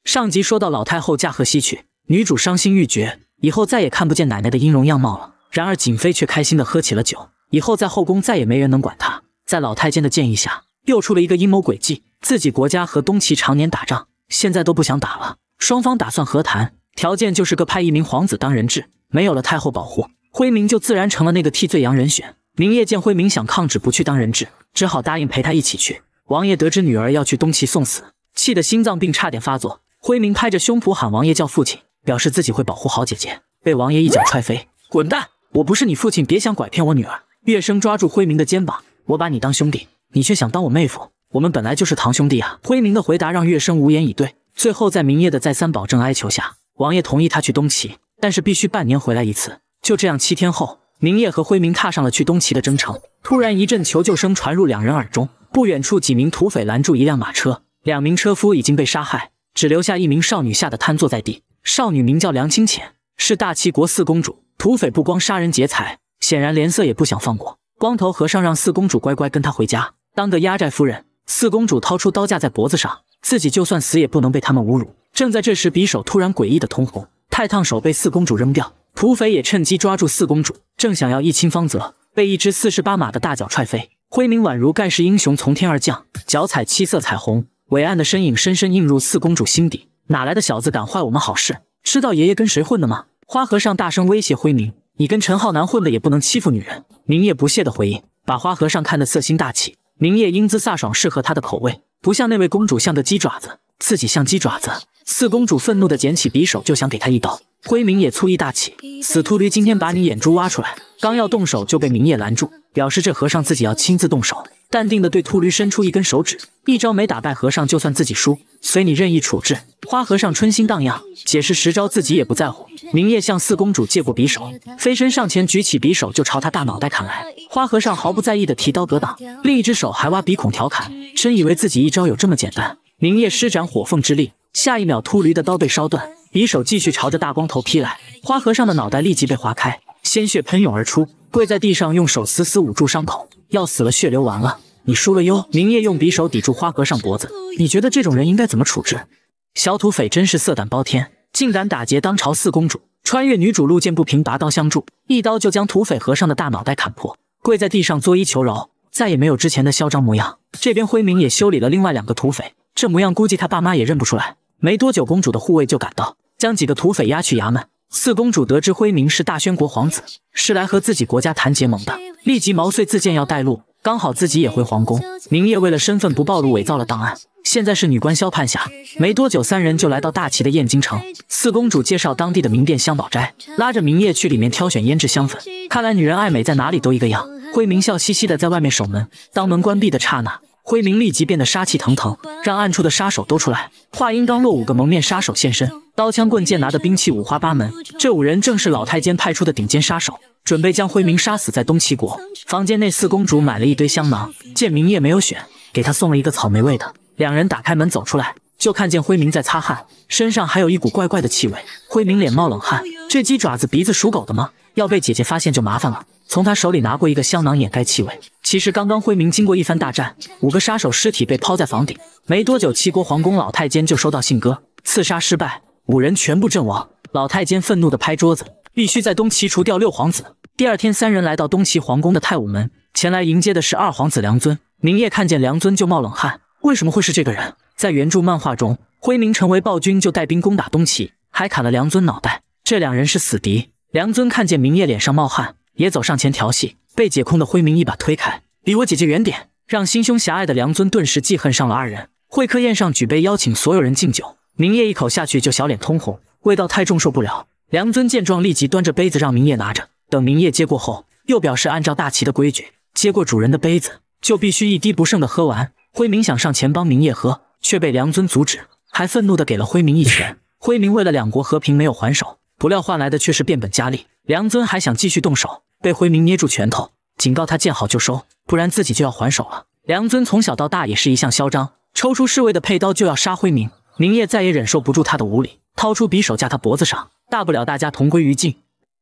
上集说到老太后驾鹤西去，女主伤心欲绝，以后再也看不见奶奶的音容样貌了。然而景妃却开心地喝起了酒，以后在后宫再也没人能管她。在老太监的建议下，又出了一个阴谋诡计：自己国家和东齐常年打仗，现在都不想打了，双方打算和谈，条件就是各派一名皇子当人质，没有了太后保护。辉明就自然成了那个替罪羊人选。明夜见辉明想抗旨不去当人质，只好答应陪他一起去。王爷得知女儿要去东齐送死，气得心脏病差点发作。辉明拍着胸脯喊王爷叫父亲，表示自己会保护好姐姐，被王爷一脚踹飞，滚蛋！我不是你父亲，别想拐骗我女儿。月生抓住辉明的肩膀，我把你当兄弟，你却想当我妹夫，我们本来就是堂兄弟啊！辉明的回答让月生无言以对。最后，在明夜的再三保证哀求下，王爷同意他去东齐，但是必须半年回来一次。就这样，七天后，明夜和辉明踏上了去东齐的征程。突然，一阵求救声传入两人耳中。不远处，几名土匪拦住一辆马车，两名车夫已经被杀害，只留下一名少女，吓得瘫坐在地。少女名叫梁清浅，是大齐国四公主。土匪不光杀人劫财，显然连色也不想放过。光头和尚让四公主乖乖跟他回家，当个压寨夫人。四公主掏出刀架在脖子上，自己就算死也不能被他们侮辱。正在这时，匕首突然诡异的通红，太烫手，被四公主扔掉。土匪也趁机抓住四公主，正想要一清方泽，被一只四十八码的大脚踹飞。辉明宛如盖世英雄从天而降，脚踩七色彩虹，伟岸的身影深深映入四公主心底。哪来的小子敢坏我们好事？知道爷爷跟谁混的吗？花和尚大声威胁辉明：“你跟陈浩南混的也不能欺负女人。”明夜不屑的回应，把花和尚看得色心大起。明夜英姿飒爽，适合他的口味，不像那位公主像个鸡爪子，自己像鸡爪子。四公主愤怒的捡起匕首，就想给他一刀。辉明也醋意大起，死秃驴，今天把你眼珠挖出来！刚要动手就被明夜拦住，表示这和尚自己要亲自动手。淡定的对秃驴伸出一根手指，一招没打败和尚就算自己输，随你任意处置。花和尚春心荡漾，解释十招自己也不在乎。明夜向四公主借过匕首，飞身上前举起匕首就朝他大脑袋砍来。花和尚毫不在意的提刀格挡，另一只手还挖鼻孔调侃，真以为自己一招有这么简单？明夜施展火凤之力，下一秒秃驴的刀被烧断。匕首继续朝着大光头劈来，花和尚的脑袋立即被划开，鲜血喷涌而出，跪在地上用手死死捂住伤口，要死了，血流完了，你输了哟！明夜用匕首抵住花和尚脖子，你觉得这种人应该怎么处置？小土匪真是色胆包天，竟敢打劫当朝四公主！穿越女主路见不平拔刀相助，一刀就将土匪和尚的大脑袋砍破，跪在地上作揖求饶，再也没有之前的嚣张模样。这边辉明也修理了另外两个土匪，这模样估计他爸妈也认不出来。没多久，公主的护卫就赶到。将几个土匪押去衙门。四公主得知辉明是大宣国皇子，是来和自己国家谈结盟的，立即毛遂自荐要带路，刚好自己也回皇宫。明夜为了身份不暴露，伪造了档案，现在是女官萧盼夏。没多久，三人就来到大齐的燕京城。四公主介绍当地的名店香宝斋，拉着明夜去里面挑选胭脂香粉。看来女人爱美在哪里都一个样。辉明笑嘻嘻的在外面守门，当门关闭的刹那。辉明立即变得杀气腾腾，让暗处的杀手都出来。话音刚落，五个蒙面杀手现身，刀枪棍剑拿的兵器五花八门。这五人正是老太监派出的顶尖杀手，准备将辉明杀死在东齐国房间内。四公主买了一堆香囊，见明夜没有选，给他送了一个草莓味的。两人打开门走出来。就看见辉明在擦汗，身上还有一股怪怪的气味。辉明脸冒冷汗，这鸡爪子鼻子属狗的吗？要被姐姐发现就麻烦了。从他手里拿过一个香囊掩盖气味。其实刚刚辉明经过一番大战，五个杀手尸体被抛在房顶。没多久，七国皇宫老太监就收到信鸽，刺杀失败，五人全部阵亡。老太监愤怒的拍桌子，必须在东齐除掉六皇子。第二天，三人来到东齐皇宫的太武门，前来迎接的是二皇子梁尊。明夜看见梁尊就冒冷汗，为什么会是这个人？在原著漫画中，辉明成为暴君就带兵攻打东齐，还砍了梁尊脑袋。这两人是死敌。梁尊看见明夜脸上冒汗，也走上前调戏，被解控的辉明一把推开，离我姐姐远点。让心胸狭隘的梁尊顿时记恨上了二人。会客宴上举杯邀请所有人敬酒，明夜一口下去就小脸通红，味道太重受不了。梁尊见状立即端着杯子让明夜拿着，等明夜接过后又表示按照大齐的规矩，接过主人的杯子就必须一滴不剩的喝完。辉明想上前帮明夜喝。却被梁尊阻止，还愤怒地给了辉明一拳。辉明为了两国和平没有还手，不料换来的却是变本加厉。梁尊还想继续动手，被辉明捏住拳头，警告他见好就收，不然自己就要还手了。梁尊从小到大也是一向嚣张，抽出侍卫的佩刀就要杀辉明。明夜再也忍受不住他的无理，掏出匕首架他脖子上，大不了大家同归于尽。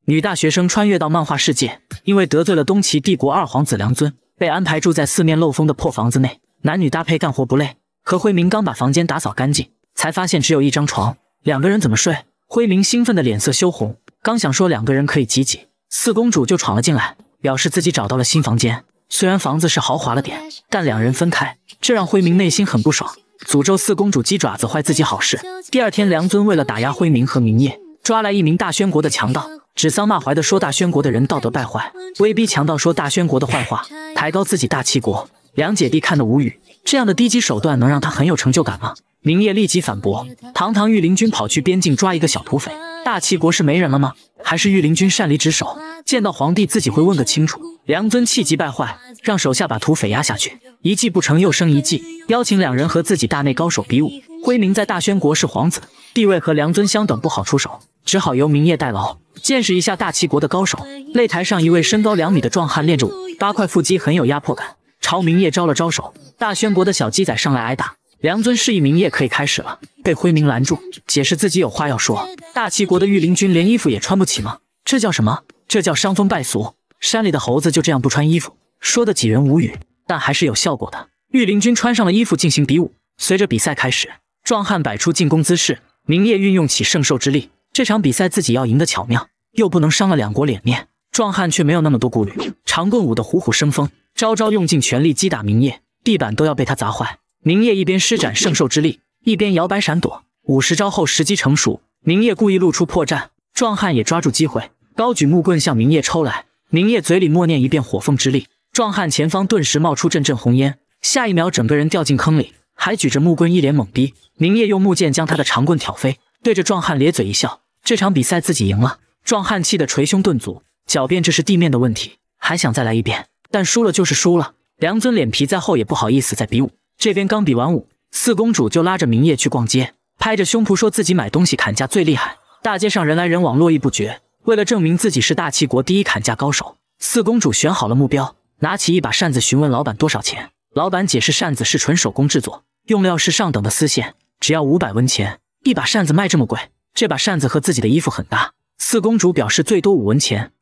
女大学生穿越到漫画世界，因为得罪了东齐帝国二皇子梁尊，被安排住在四面漏风的破房子内，男女搭配干活不累。和辉明刚把房间打扫干净，才发现只有一张床，两个人怎么睡？辉明兴奋的脸色羞红，刚想说两个人可以挤挤，四公主就闯了进来，表示自己找到了新房间。虽然房子是豪华了点，但两人分开，这让辉明内心很不爽，诅咒四公主鸡爪子坏自己好事。第二天，梁尊为了打压辉明和明夜，抓来一名大宣国的强盗，指桑骂槐的说大宣国的人道德败坏，威逼强盗说大宣国的坏话，抬高自己大齐国。两姐弟看得无语。这样的低级手段能让他很有成就感吗？明夜立即反驳：“堂堂御林军跑去边境抓一个小土匪，大齐国是没人了吗？还是御林军擅离职守？见到皇帝自己会问个清楚。”梁尊气急败坏，让手下把土匪压下去。一计不成又生一计，邀请两人和自己大内高手比武。辉明在大宣国是皇子，地位和梁尊相等，不好出手，只好由明夜代劳，见识一下大齐国的高手。擂台上，一位身高两米的壮汉练着武，八块腹肌很有压迫感。朝明夜招了招手，大宣国的小鸡仔上来挨打。梁尊示意明夜可以开始了，被辉明拦住，解释自己有话要说。大齐国的御林军连衣服也穿不起吗？这叫什么？这叫伤风败俗！山里的猴子就这样不穿衣服，说的几人无语，但还是有效果的。御林军穿上了衣服进行比武。随着比赛开始，壮汉摆出进攻姿势，明夜运用起圣兽之力。这场比赛自己要赢的巧妙，又不能伤了两国脸面。壮汉却没有那么多顾虑，长棍舞得虎虎生风，招招用尽全力击打明夜，地板都要被他砸坏。明夜一边施展圣兽之力，一边摇摆闪躲。五十招后，时机成熟，明夜故意露出破绽，壮汉也抓住机会，高举木棍向明夜抽来。明夜嘴里默念一遍火凤之力，壮汉前方顿时冒出阵阵红烟，下一秒整个人掉进坑里，还举着木棍一脸懵逼。明夜用木剑将他的长棍挑飞，对着壮汉咧嘴一笑：“这场比赛自己赢了。”壮汉气得捶胸顿足。狡辩这是地面的问题，还想再来一遍，但输了就是输了。梁尊脸皮再厚也不好意思再比武。这边刚比完武，四公主就拉着明夜去逛街，拍着胸脯说自己买东西砍价最厉害。大街上人来人往，络绎不绝。为了证明自己是大齐国第一砍价高手，四公主选好了目标，拿起一把扇子询问老板多少钱。老板解释扇子是纯手工制作，用料是上等的丝线，只要五百文钱一把扇子卖这么贵。这把扇子和自己的衣服很搭。四公主表示最多五文钱。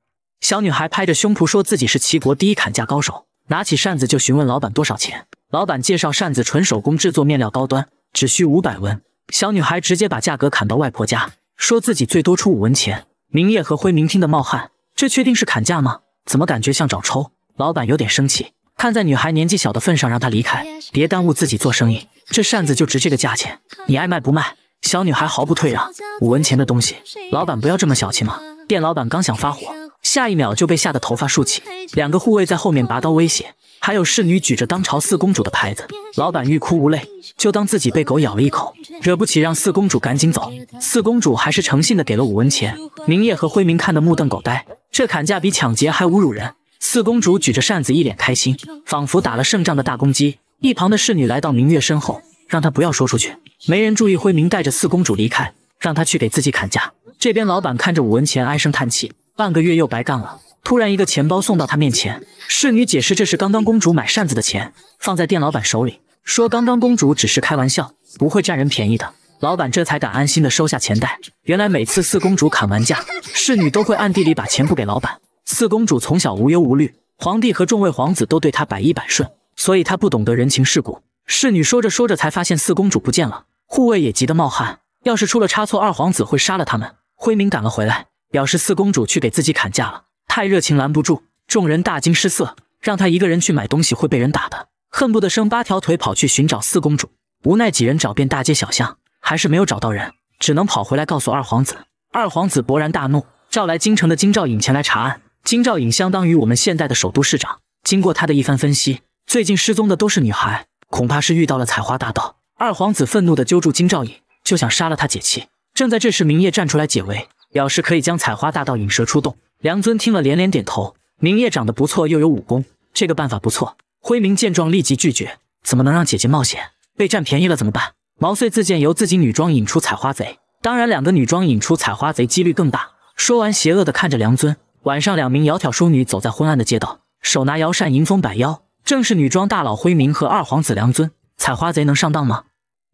小女孩拍着胸脯说自己是齐国第一砍价高手，拿起扇子就询问老板多少钱。老板介绍扇子纯手工制作，面料高端，只需五百文。小女孩直接把价格砍到外婆家，说自己最多出五文钱。明夜和辉明听得冒汗，这确定是砍价吗？怎么感觉像找抽？老板有点生气，看在女孩年纪小的份上，让她离开，别耽误自己做生意。这扇子就值这个价钱，你爱卖不卖？小女孩毫不退让，五文钱的东西，老板不要这么小气吗？店老板刚想发火。下一秒就被吓得头发竖起，两个护卫在后面拔刀威胁，还有侍女举着当朝四公主的牌子。老板欲哭无泪，就当自己被狗咬了一口，惹不起，让四公主赶紧走。四公主还是诚信的给了五文钱。明夜和辉明看得目瞪口呆，这砍价比抢劫还侮辱人。四公主举着扇子一脸开心，仿佛打了胜仗的大公鸡。一旁的侍女来到明月身后，让她不要说出去。没人注意，辉明带着四公主离开，让她去给自己砍价。这边老板看着五文钱，唉声叹气。半个月又白干了。突然，一个钱包送到他面前。侍女解释，这是刚刚公主买扇子的钱，放在店老板手里，说刚刚公主只是开玩笑，不会占人便宜的。老板这才敢安心的收下钱袋。原来，每次四公主砍完价，侍女都会暗地里把钱付给老板。四公主从小无忧无虑，皇帝和众位皇子都对她百依百顺，所以她不懂得人情世故。侍女说着说着，才发现四公主不见了。护卫也急得冒汗，要是出了差错，二皇子会杀了他们。辉明赶了回来。表示四公主去给自己砍价了，太热情拦不住，众人大惊失色。让她一个人去买东西会被人打的，恨不得生八条腿跑去寻找四公主。无奈几人找遍大街小巷，还是没有找到人，只能跑回来告诉二皇子。二皇子勃然大怒，召来京城的金兆尹前来查案。金兆尹相当于我们现代的首都市长。经过他的一番分析，最近失踪的都是女孩，恐怕是遇到了采花大盗。二皇子愤怒的揪住金兆尹，就想杀了他解气。正在这时，明夜站出来解围。表示可以将采花大盗引蛇出洞。梁尊听了连连点头。明夜长得不错，又有武功，这个办法不错。辉明见状立即拒绝，怎么能让姐姐冒险？被占便宜了怎么办？毛遂自荐，由自己女装引出采花贼。当然，两个女装引出采花贼几率更大。说完，邪恶的看着梁尊。晚上，两名窈窕淑女走在昏暗的街道，手拿摇扇，迎风摆腰，正是女装大佬辉明和二皇子梁尊。采花贼能上当吗？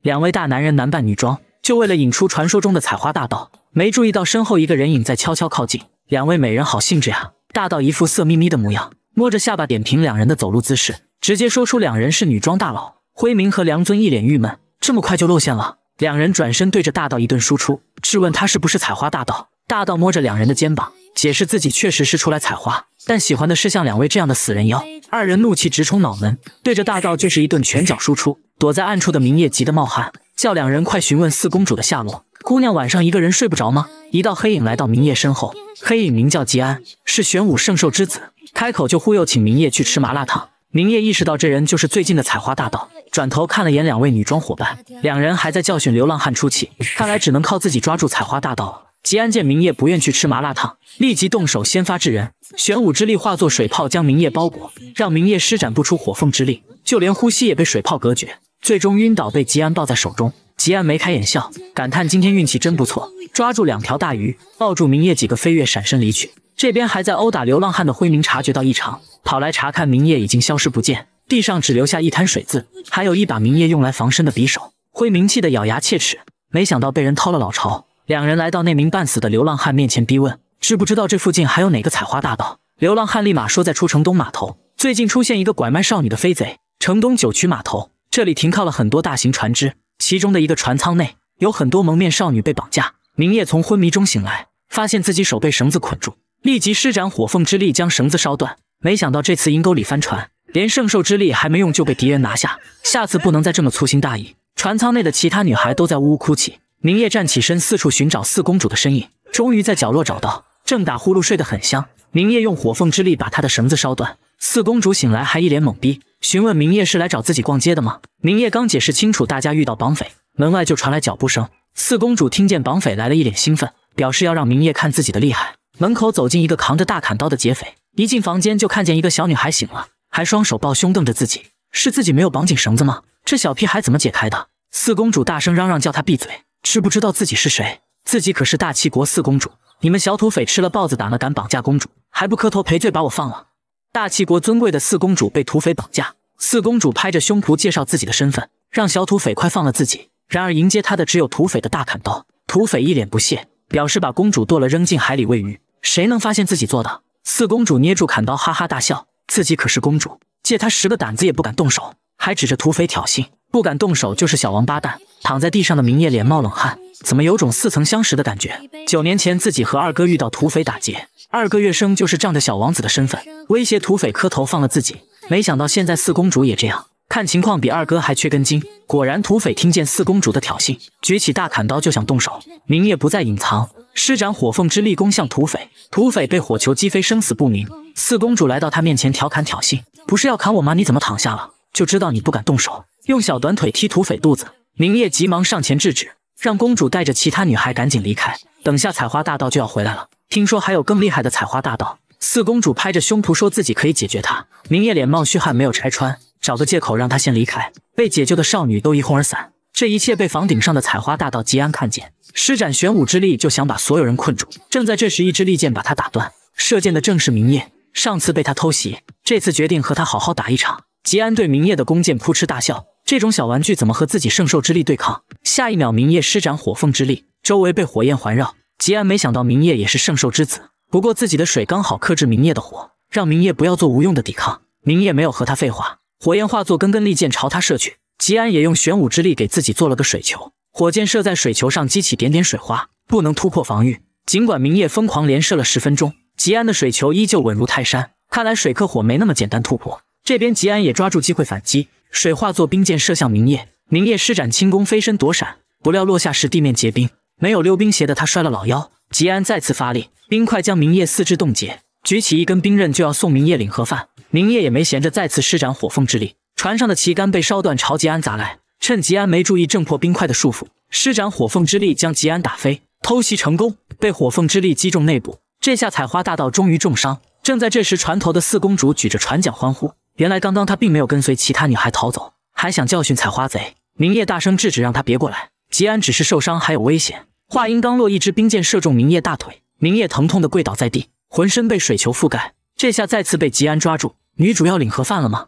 两位大男人男扮女装，就为了引出传说中的采花大盗。没注意到身后一个人影在悄悄靠近。两位美人好兴致呀，大道一副色眯眯的模样，摸着下巴点评两人的走路姿势，直接说出两人是女装大佬。辉明和梁尊一脸郁闷，这么快就露馅了。两人转身对着大道一顿输出，质问他是不是采花大盗。大道摸着两人的肩膀，解释自己确实是出来采花，但喜欢的是像两位这样的死人妖。二人怒气直冲脑门，对着大道就是一顿拳脚输出。躲在暗处的明夜急得冒汗。叫两人快询问四公主的下落。姑娘晚上一个人睡不着吗？一道黑影来到明夜身后，黑影名叫吉安，是玄武圣兽之子，开口就忽悠请明夜去吃麻辣烫。明夜意识到这人就是最近的采花大盗，转头看了眼两位女装伙伴，两人还在教训流浪汉出气，看来只能靠自己抓住采花大盗了。吉安见明夜不愿去吃麻辣烫，立即动手先发制人，玄武之力化作水泡将明夜包裹，让明夜施展不出火凤之力，就连呼吸也被水泡隔绝。最终晕倒，被吉安抱在手中。吉安眉开眼笑，感叹今天运气真不错，抓住两条大鱼，抱住明夜，几个飞跃闪身离去。这边还在殴打流浪汉的辉明察觉到异常，跑来查看，明夜已经消失不见，地上只留下一滩水渍，还有一把明夜用来防身的匕首。辉明气得咬牙切齿，没想到被人掏了老巢。两人来到那名半死的流浪汉面前逼问，知不知道这附近还有哪个采花大盗？流浪汉立马说在出城东码头，最近出现一个拐卖少女的飞贼，城东九曲码头。这里停靠了很多大型船只，其中的一个船舱内有很多蒙面少女被绑架。明夜从昏迷中醒来，发现自己手被绳子捆住，立即施展火凤之力将绳子烧断。没想到这次阴沟里翻船，连圣兽之力还没用就被敌人拿下。下次不能再这么粗心大意。船舱内的其他女孩都在呜呜哭泣。明夜站起身，四处寻找四公主的身影，终于在角落找到，正打呼噜睡得很香。明夜用火凤之力把她的绳子烧断。四公主醒来还一脸懵逼。询问明夜是来找自己逛街的吗？明夜刚解释清楚，大家遇到绑匪，门外就传来脚步声。四公主听见绑匪来了一脸兴奋，表示要让明夜看自己的厉害。门口走进一个扛着大砍刀的劫匪，一进房间就看见一个小女孩醒了，还双手抱胸瞪着自己。是自己没有绑紧绳子吗？这小屁孩怎么解开的？四公主大声嚷嚷，叫他闭嘴，知不知道自己是谁？自己可是大齐国四公主，你们小土匪吃了豹子胆了，敢绑架公主，还不磕头赔罪把我放了？大齐国尊贵的四公主被土匪绑架，四公主拍着胸脯介绍自己的身份，让小土匪快放了自己。然而迎接她的只有土匪的大砍刀，土匪一脸不屑，表示把公主剁了扔进海里喂鱼，谁能发现自己做的？四公主捏住砍刀哈哈大笑，自己可是公主，借他十个胆子也不敢动手，还指着土匪挑衅，不敢动手就是小王八蛋。躺在地上的明夜脸冒冷汗，怎么有种似曾相识的感觉？九年前自己和二哥遇到土匪打劫，二哥月生就是仗着小王子的身份威胁土匪磕头放了自己。没想到现在四公主也这样，看情况比二哥还缺根筋。果然土匪听见四公主的挑衅，举起大砍刀就想动手。明夜不再隐藏，施展火凤之力攻向土匪，土匪被火球击飞，生死不明。四公主来到他面前调侃挑衅：“不是要砍我吗？你怎么躺下了？就知道你不敢动手，用小短腿踢土匪肚子。”明夜急忙上前制止，让公主带着其他女孩赶紧离开，等下采花大盗就要回来了。听说还有更厉害的采花大盗，四公主拍着胸脯说自己可以解决他。明夜脸冒虚汗，没有拆穿，找个借口让他先离开。被解救的少女都一哄而散，这一切被房顶上的采花大盗吉安看见，施展玄武之力就想把所有人困住。正在这时，一支利箭把他打断，射箭的正是明夜。上次被他偷袭，这次决定和他好好打一场。吉安对明夜的弓箭扑哧大笑。这种小玩具怎么和自己圣兽之力对抗？下一秒，明夜施展火凤之力，周围被火焰环绕。吉安没想到明夜也是圣兽之子，不过自己的水刚好克制明夜的火，让明夜不要做无用的抵抗。明夜没有和他废话，火焰化作根根利剑朝他射去。吉安也用玄武之力给自己做了个水球，火箭射在水球上激起点点水花，不能突破防御。尽管明夜疯狂连射了十分钟，吉安的水球依旧稳如泰山。看来水克火没那么简单突破。这边吉安也抓住机会反击。水化作冰箭射向明夜，明夜施展轻功飞身躲闪，不料落下时地面结冰，没有溜冰鞋的他摔了老腰。吉安再次发力，冰块将明夜四肢冻结，举起一根冰刃就要送明夜领盒饭。明夜也没闲着，再次施展火凤之力，船上的旗杆被烧断朝吉安砸来，趁吉安没注意挣破冰块的束缚，施展火凤之力将吉安打飞，偷袭成功，被火凤之力击中内部。这下采花大盗终于重伤。正在这时，船头的四公主举着船桨欢呼。原来刚刚他并没有跟随其他女孩逃走，还想教训采花贼。明夜大声制止，让他别过来。吉安只是受伤，还有危险。话音刚落，一支冰箭射中明夜大腿，明夜疼痛的跪倒在地，浑身被水球覆盖。这下再次被吉安抓住，女主要领盒饭了吗？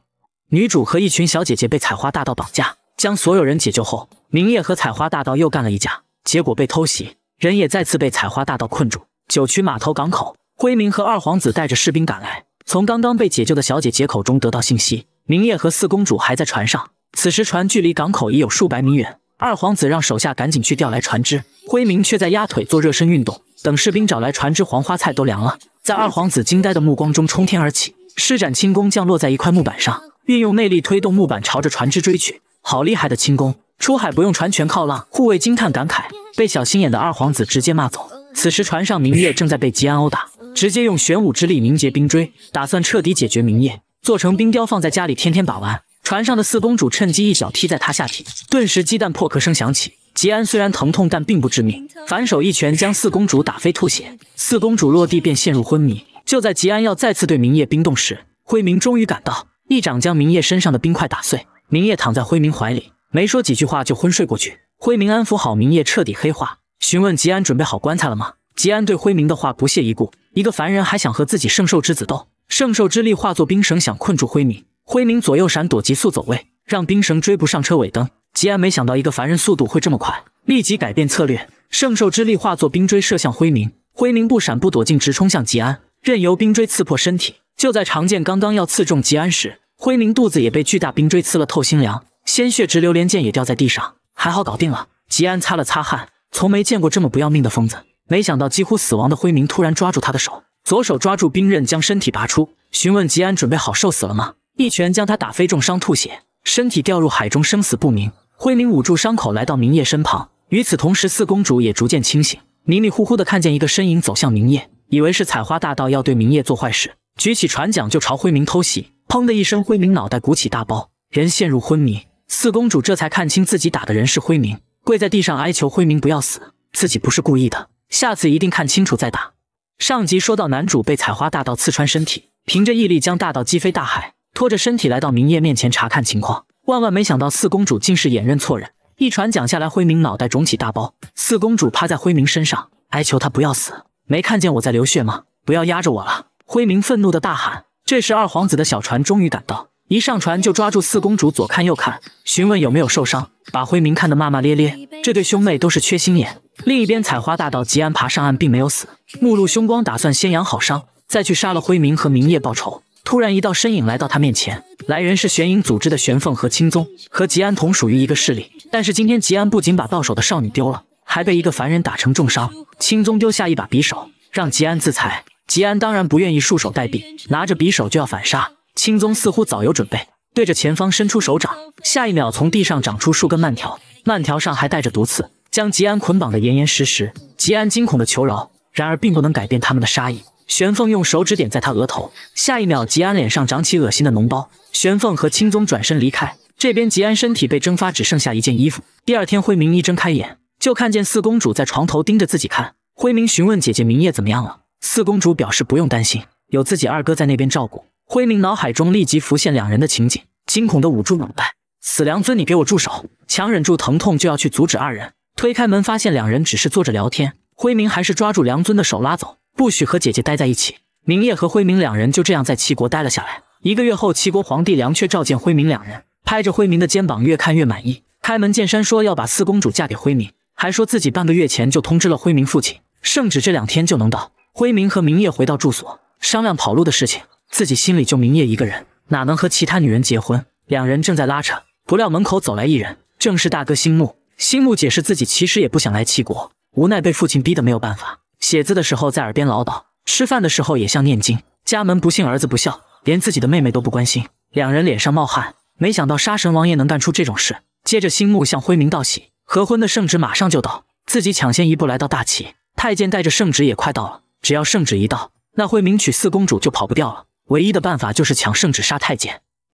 女主和一群小姐姐被采花大盗绑架，将所有人解救后，明夜和采花大盗又干了一架，结果被偷袭，人也再次被采花大盗困住。九曲码头港口，辉明和二皇子带着士兵赶来。从刚刚被解救的小姐姐口中得到信息，明夜和四公主还在船上。此时船距离港口已有数百米远。二皇子让手下赶紧去调来船只，辉明却在压腿做热身运动。等士兵找来船只，黄花菜都凉了。在二皇子惊呆的目光中冲天而起，施展轻功降落在一块木板上，运用内力推动木板朝着船只追去。好厉害的轻功！出海不用船，全靠浪。护卫惊叹感慨，被小心眼的二皇子直接骂走。此时船上明夜正在被吉安殴打。直接用玄武之力凝结冰锥，打算彻底解决明夜，做成冰雕放在家里天天把玩。船上的四公主趁机一脚踢在她下体，顿时鸡蛋破壳声响起。吉安虽然疼痛，但并不致命，反手一拳将四公主打飞，吐血。四公主落地便陷入昏迷。就在吉安要再次对明夜冰冻时，辉明终于赶到，一掌将明夜身上的冰块打碎。明夜躺在辉明怀里，没说几句话就昏睡过去。辉明安抚好明夜，彻底黑化，询问吉安准备好棺材了吗？吉安对辉明的话不屑一顾，一个凡人还想和自己圣兽之子斗？圣兽之力化作冰绳，想困住辉明。辉明左右闪躲，急速走位，让冰绳追不上车尾灯。吉安没想到一个凡人速度会这么快，立即改变策略，圣兽之力化作冰锥射向辉明。辉明不闪不躲，径直冲向吉安，任由冰锥刺破身体。就在长剑刚刚要刺中吉安时，辉明肚子也被巨大冰锥刺了透心凉，鲜血直流，连剑也掉在地上。还好搞定了。吉安擦了擦汗，从没见过这么不要命的疯子。没想到几乎死亡的辉明突然抓住他的手，左手抓住兵刃将身体拔出，询问吉安准备好受死了吗？一拳将他打飞，重伤吐血，身体掉入海中，生死不明。辉明捂住伤口，来到明夜身旁。与此同时，四公主也逐渐清醒，迷迷糊糊的看见一个身影走向明夜，以为是采花大盗要对明夜做坏事，举起船桨就朝辉明偷袭。砰的一声，辉明脑袋鼓起大包，人陷入昏迷。四公主这才看清自己打的人是辉明，跪在地上哀求辉明不要死，自己不是故意的。下次一定看清楚再打。上集说到，男主被采花大盗刺穿身体，凭着毅力将大盗击飞大海，拖着身体来到明夜面前查看情况。万万没想到，四公主竟是眼认错人。一船桨下来，辉明脑袋肿起大包。四公主趴在辉明身上哀求他不要死，没看见我在流血吗？不要压着我了！辉明愤怒的大喊。这时，二皇子的小船终于赶到，一上船就抓住四公主左看右看，询问有没有受伤，把辉明看得骂骂咧咧。这对兄妹都是缺心眼。另一边，采花大盗吉安爬上岸，并没有死，目露凶光，打算先养好伤，再去杀了辉明和明夜报仇。突然，一道身影来到他面前，来人是玄影组织的玄凤和青宗，和吉安同属于一个势力。但是今天，吉安不仅把到手的少女丢了，还被一个凡人打成重伤。青宗丢下一把匕首，让吉安自裁。吉安当然不愿意束手待毙，拿着匕首就要反杀。青宗似乎早有准备，对着前方伸出手掌，下一秒从地上长出数根蔓条，蔓条上还带着毒刺。将吉安捆绑得严严实实，吉安惊恐的求饶，然而并不能改变他们的杀意。玄凤用手指点在他额头，下一秒吉安脸上长起恶心的脓包。玄凤和青宗转身离开，这边吉安身体被蒸发，只剩下一件衣服。第二天，辉明一睁开眼就看见四公主在床头盯着自己看。辉明询问姐姐明夜怎么样了，四公主表示不用担心，有自己二哥在那边照顾。辉明脑海中立即浮现两人的情景，惊恐的捂住脑袋：“死梁尊，你给我住手！”强忍住疼痛就要去阻止二人。推开门，发现两人只是坐着聊天。辉明还是抓住梁尊的手拉走，不许和姐姐待在一起。明夜和辉明两人就这样在齐国待了下来。一个月后，齐国皇帝梁却召见辉明两人，拍着辉明的肩膀，越看越满意，开门见山说要把四公主嫁给辉明，还说自己半个月前就通知了辉明父亲，圣旨这两天就能到。辉明和明夜回到住所，商量跑路的事情。自己心里就明夜一个人，哪能和其他女人结婚？两人正在拉扯，不料门口走来一人，正是大哥星木。星木解释自己其实也不想来齐国，无奈被父亲逼得没有办法。写字的时候在耳边唠叨，吃饭的时候也像念经。家门不幸，儿子不孝，连自己的妹妹都不关心。两人脸上冒汗，没想到杀神王爷能干出这种事。接着，星木向辉明道喜，合婚的圣旨马上就到，自己抢先一步来到大齐。太监带着圣旨也快到了，只要圣旨一到，那辉明娶四公主就跑不掉了。唯一的办法就是抢圣旨杀太监。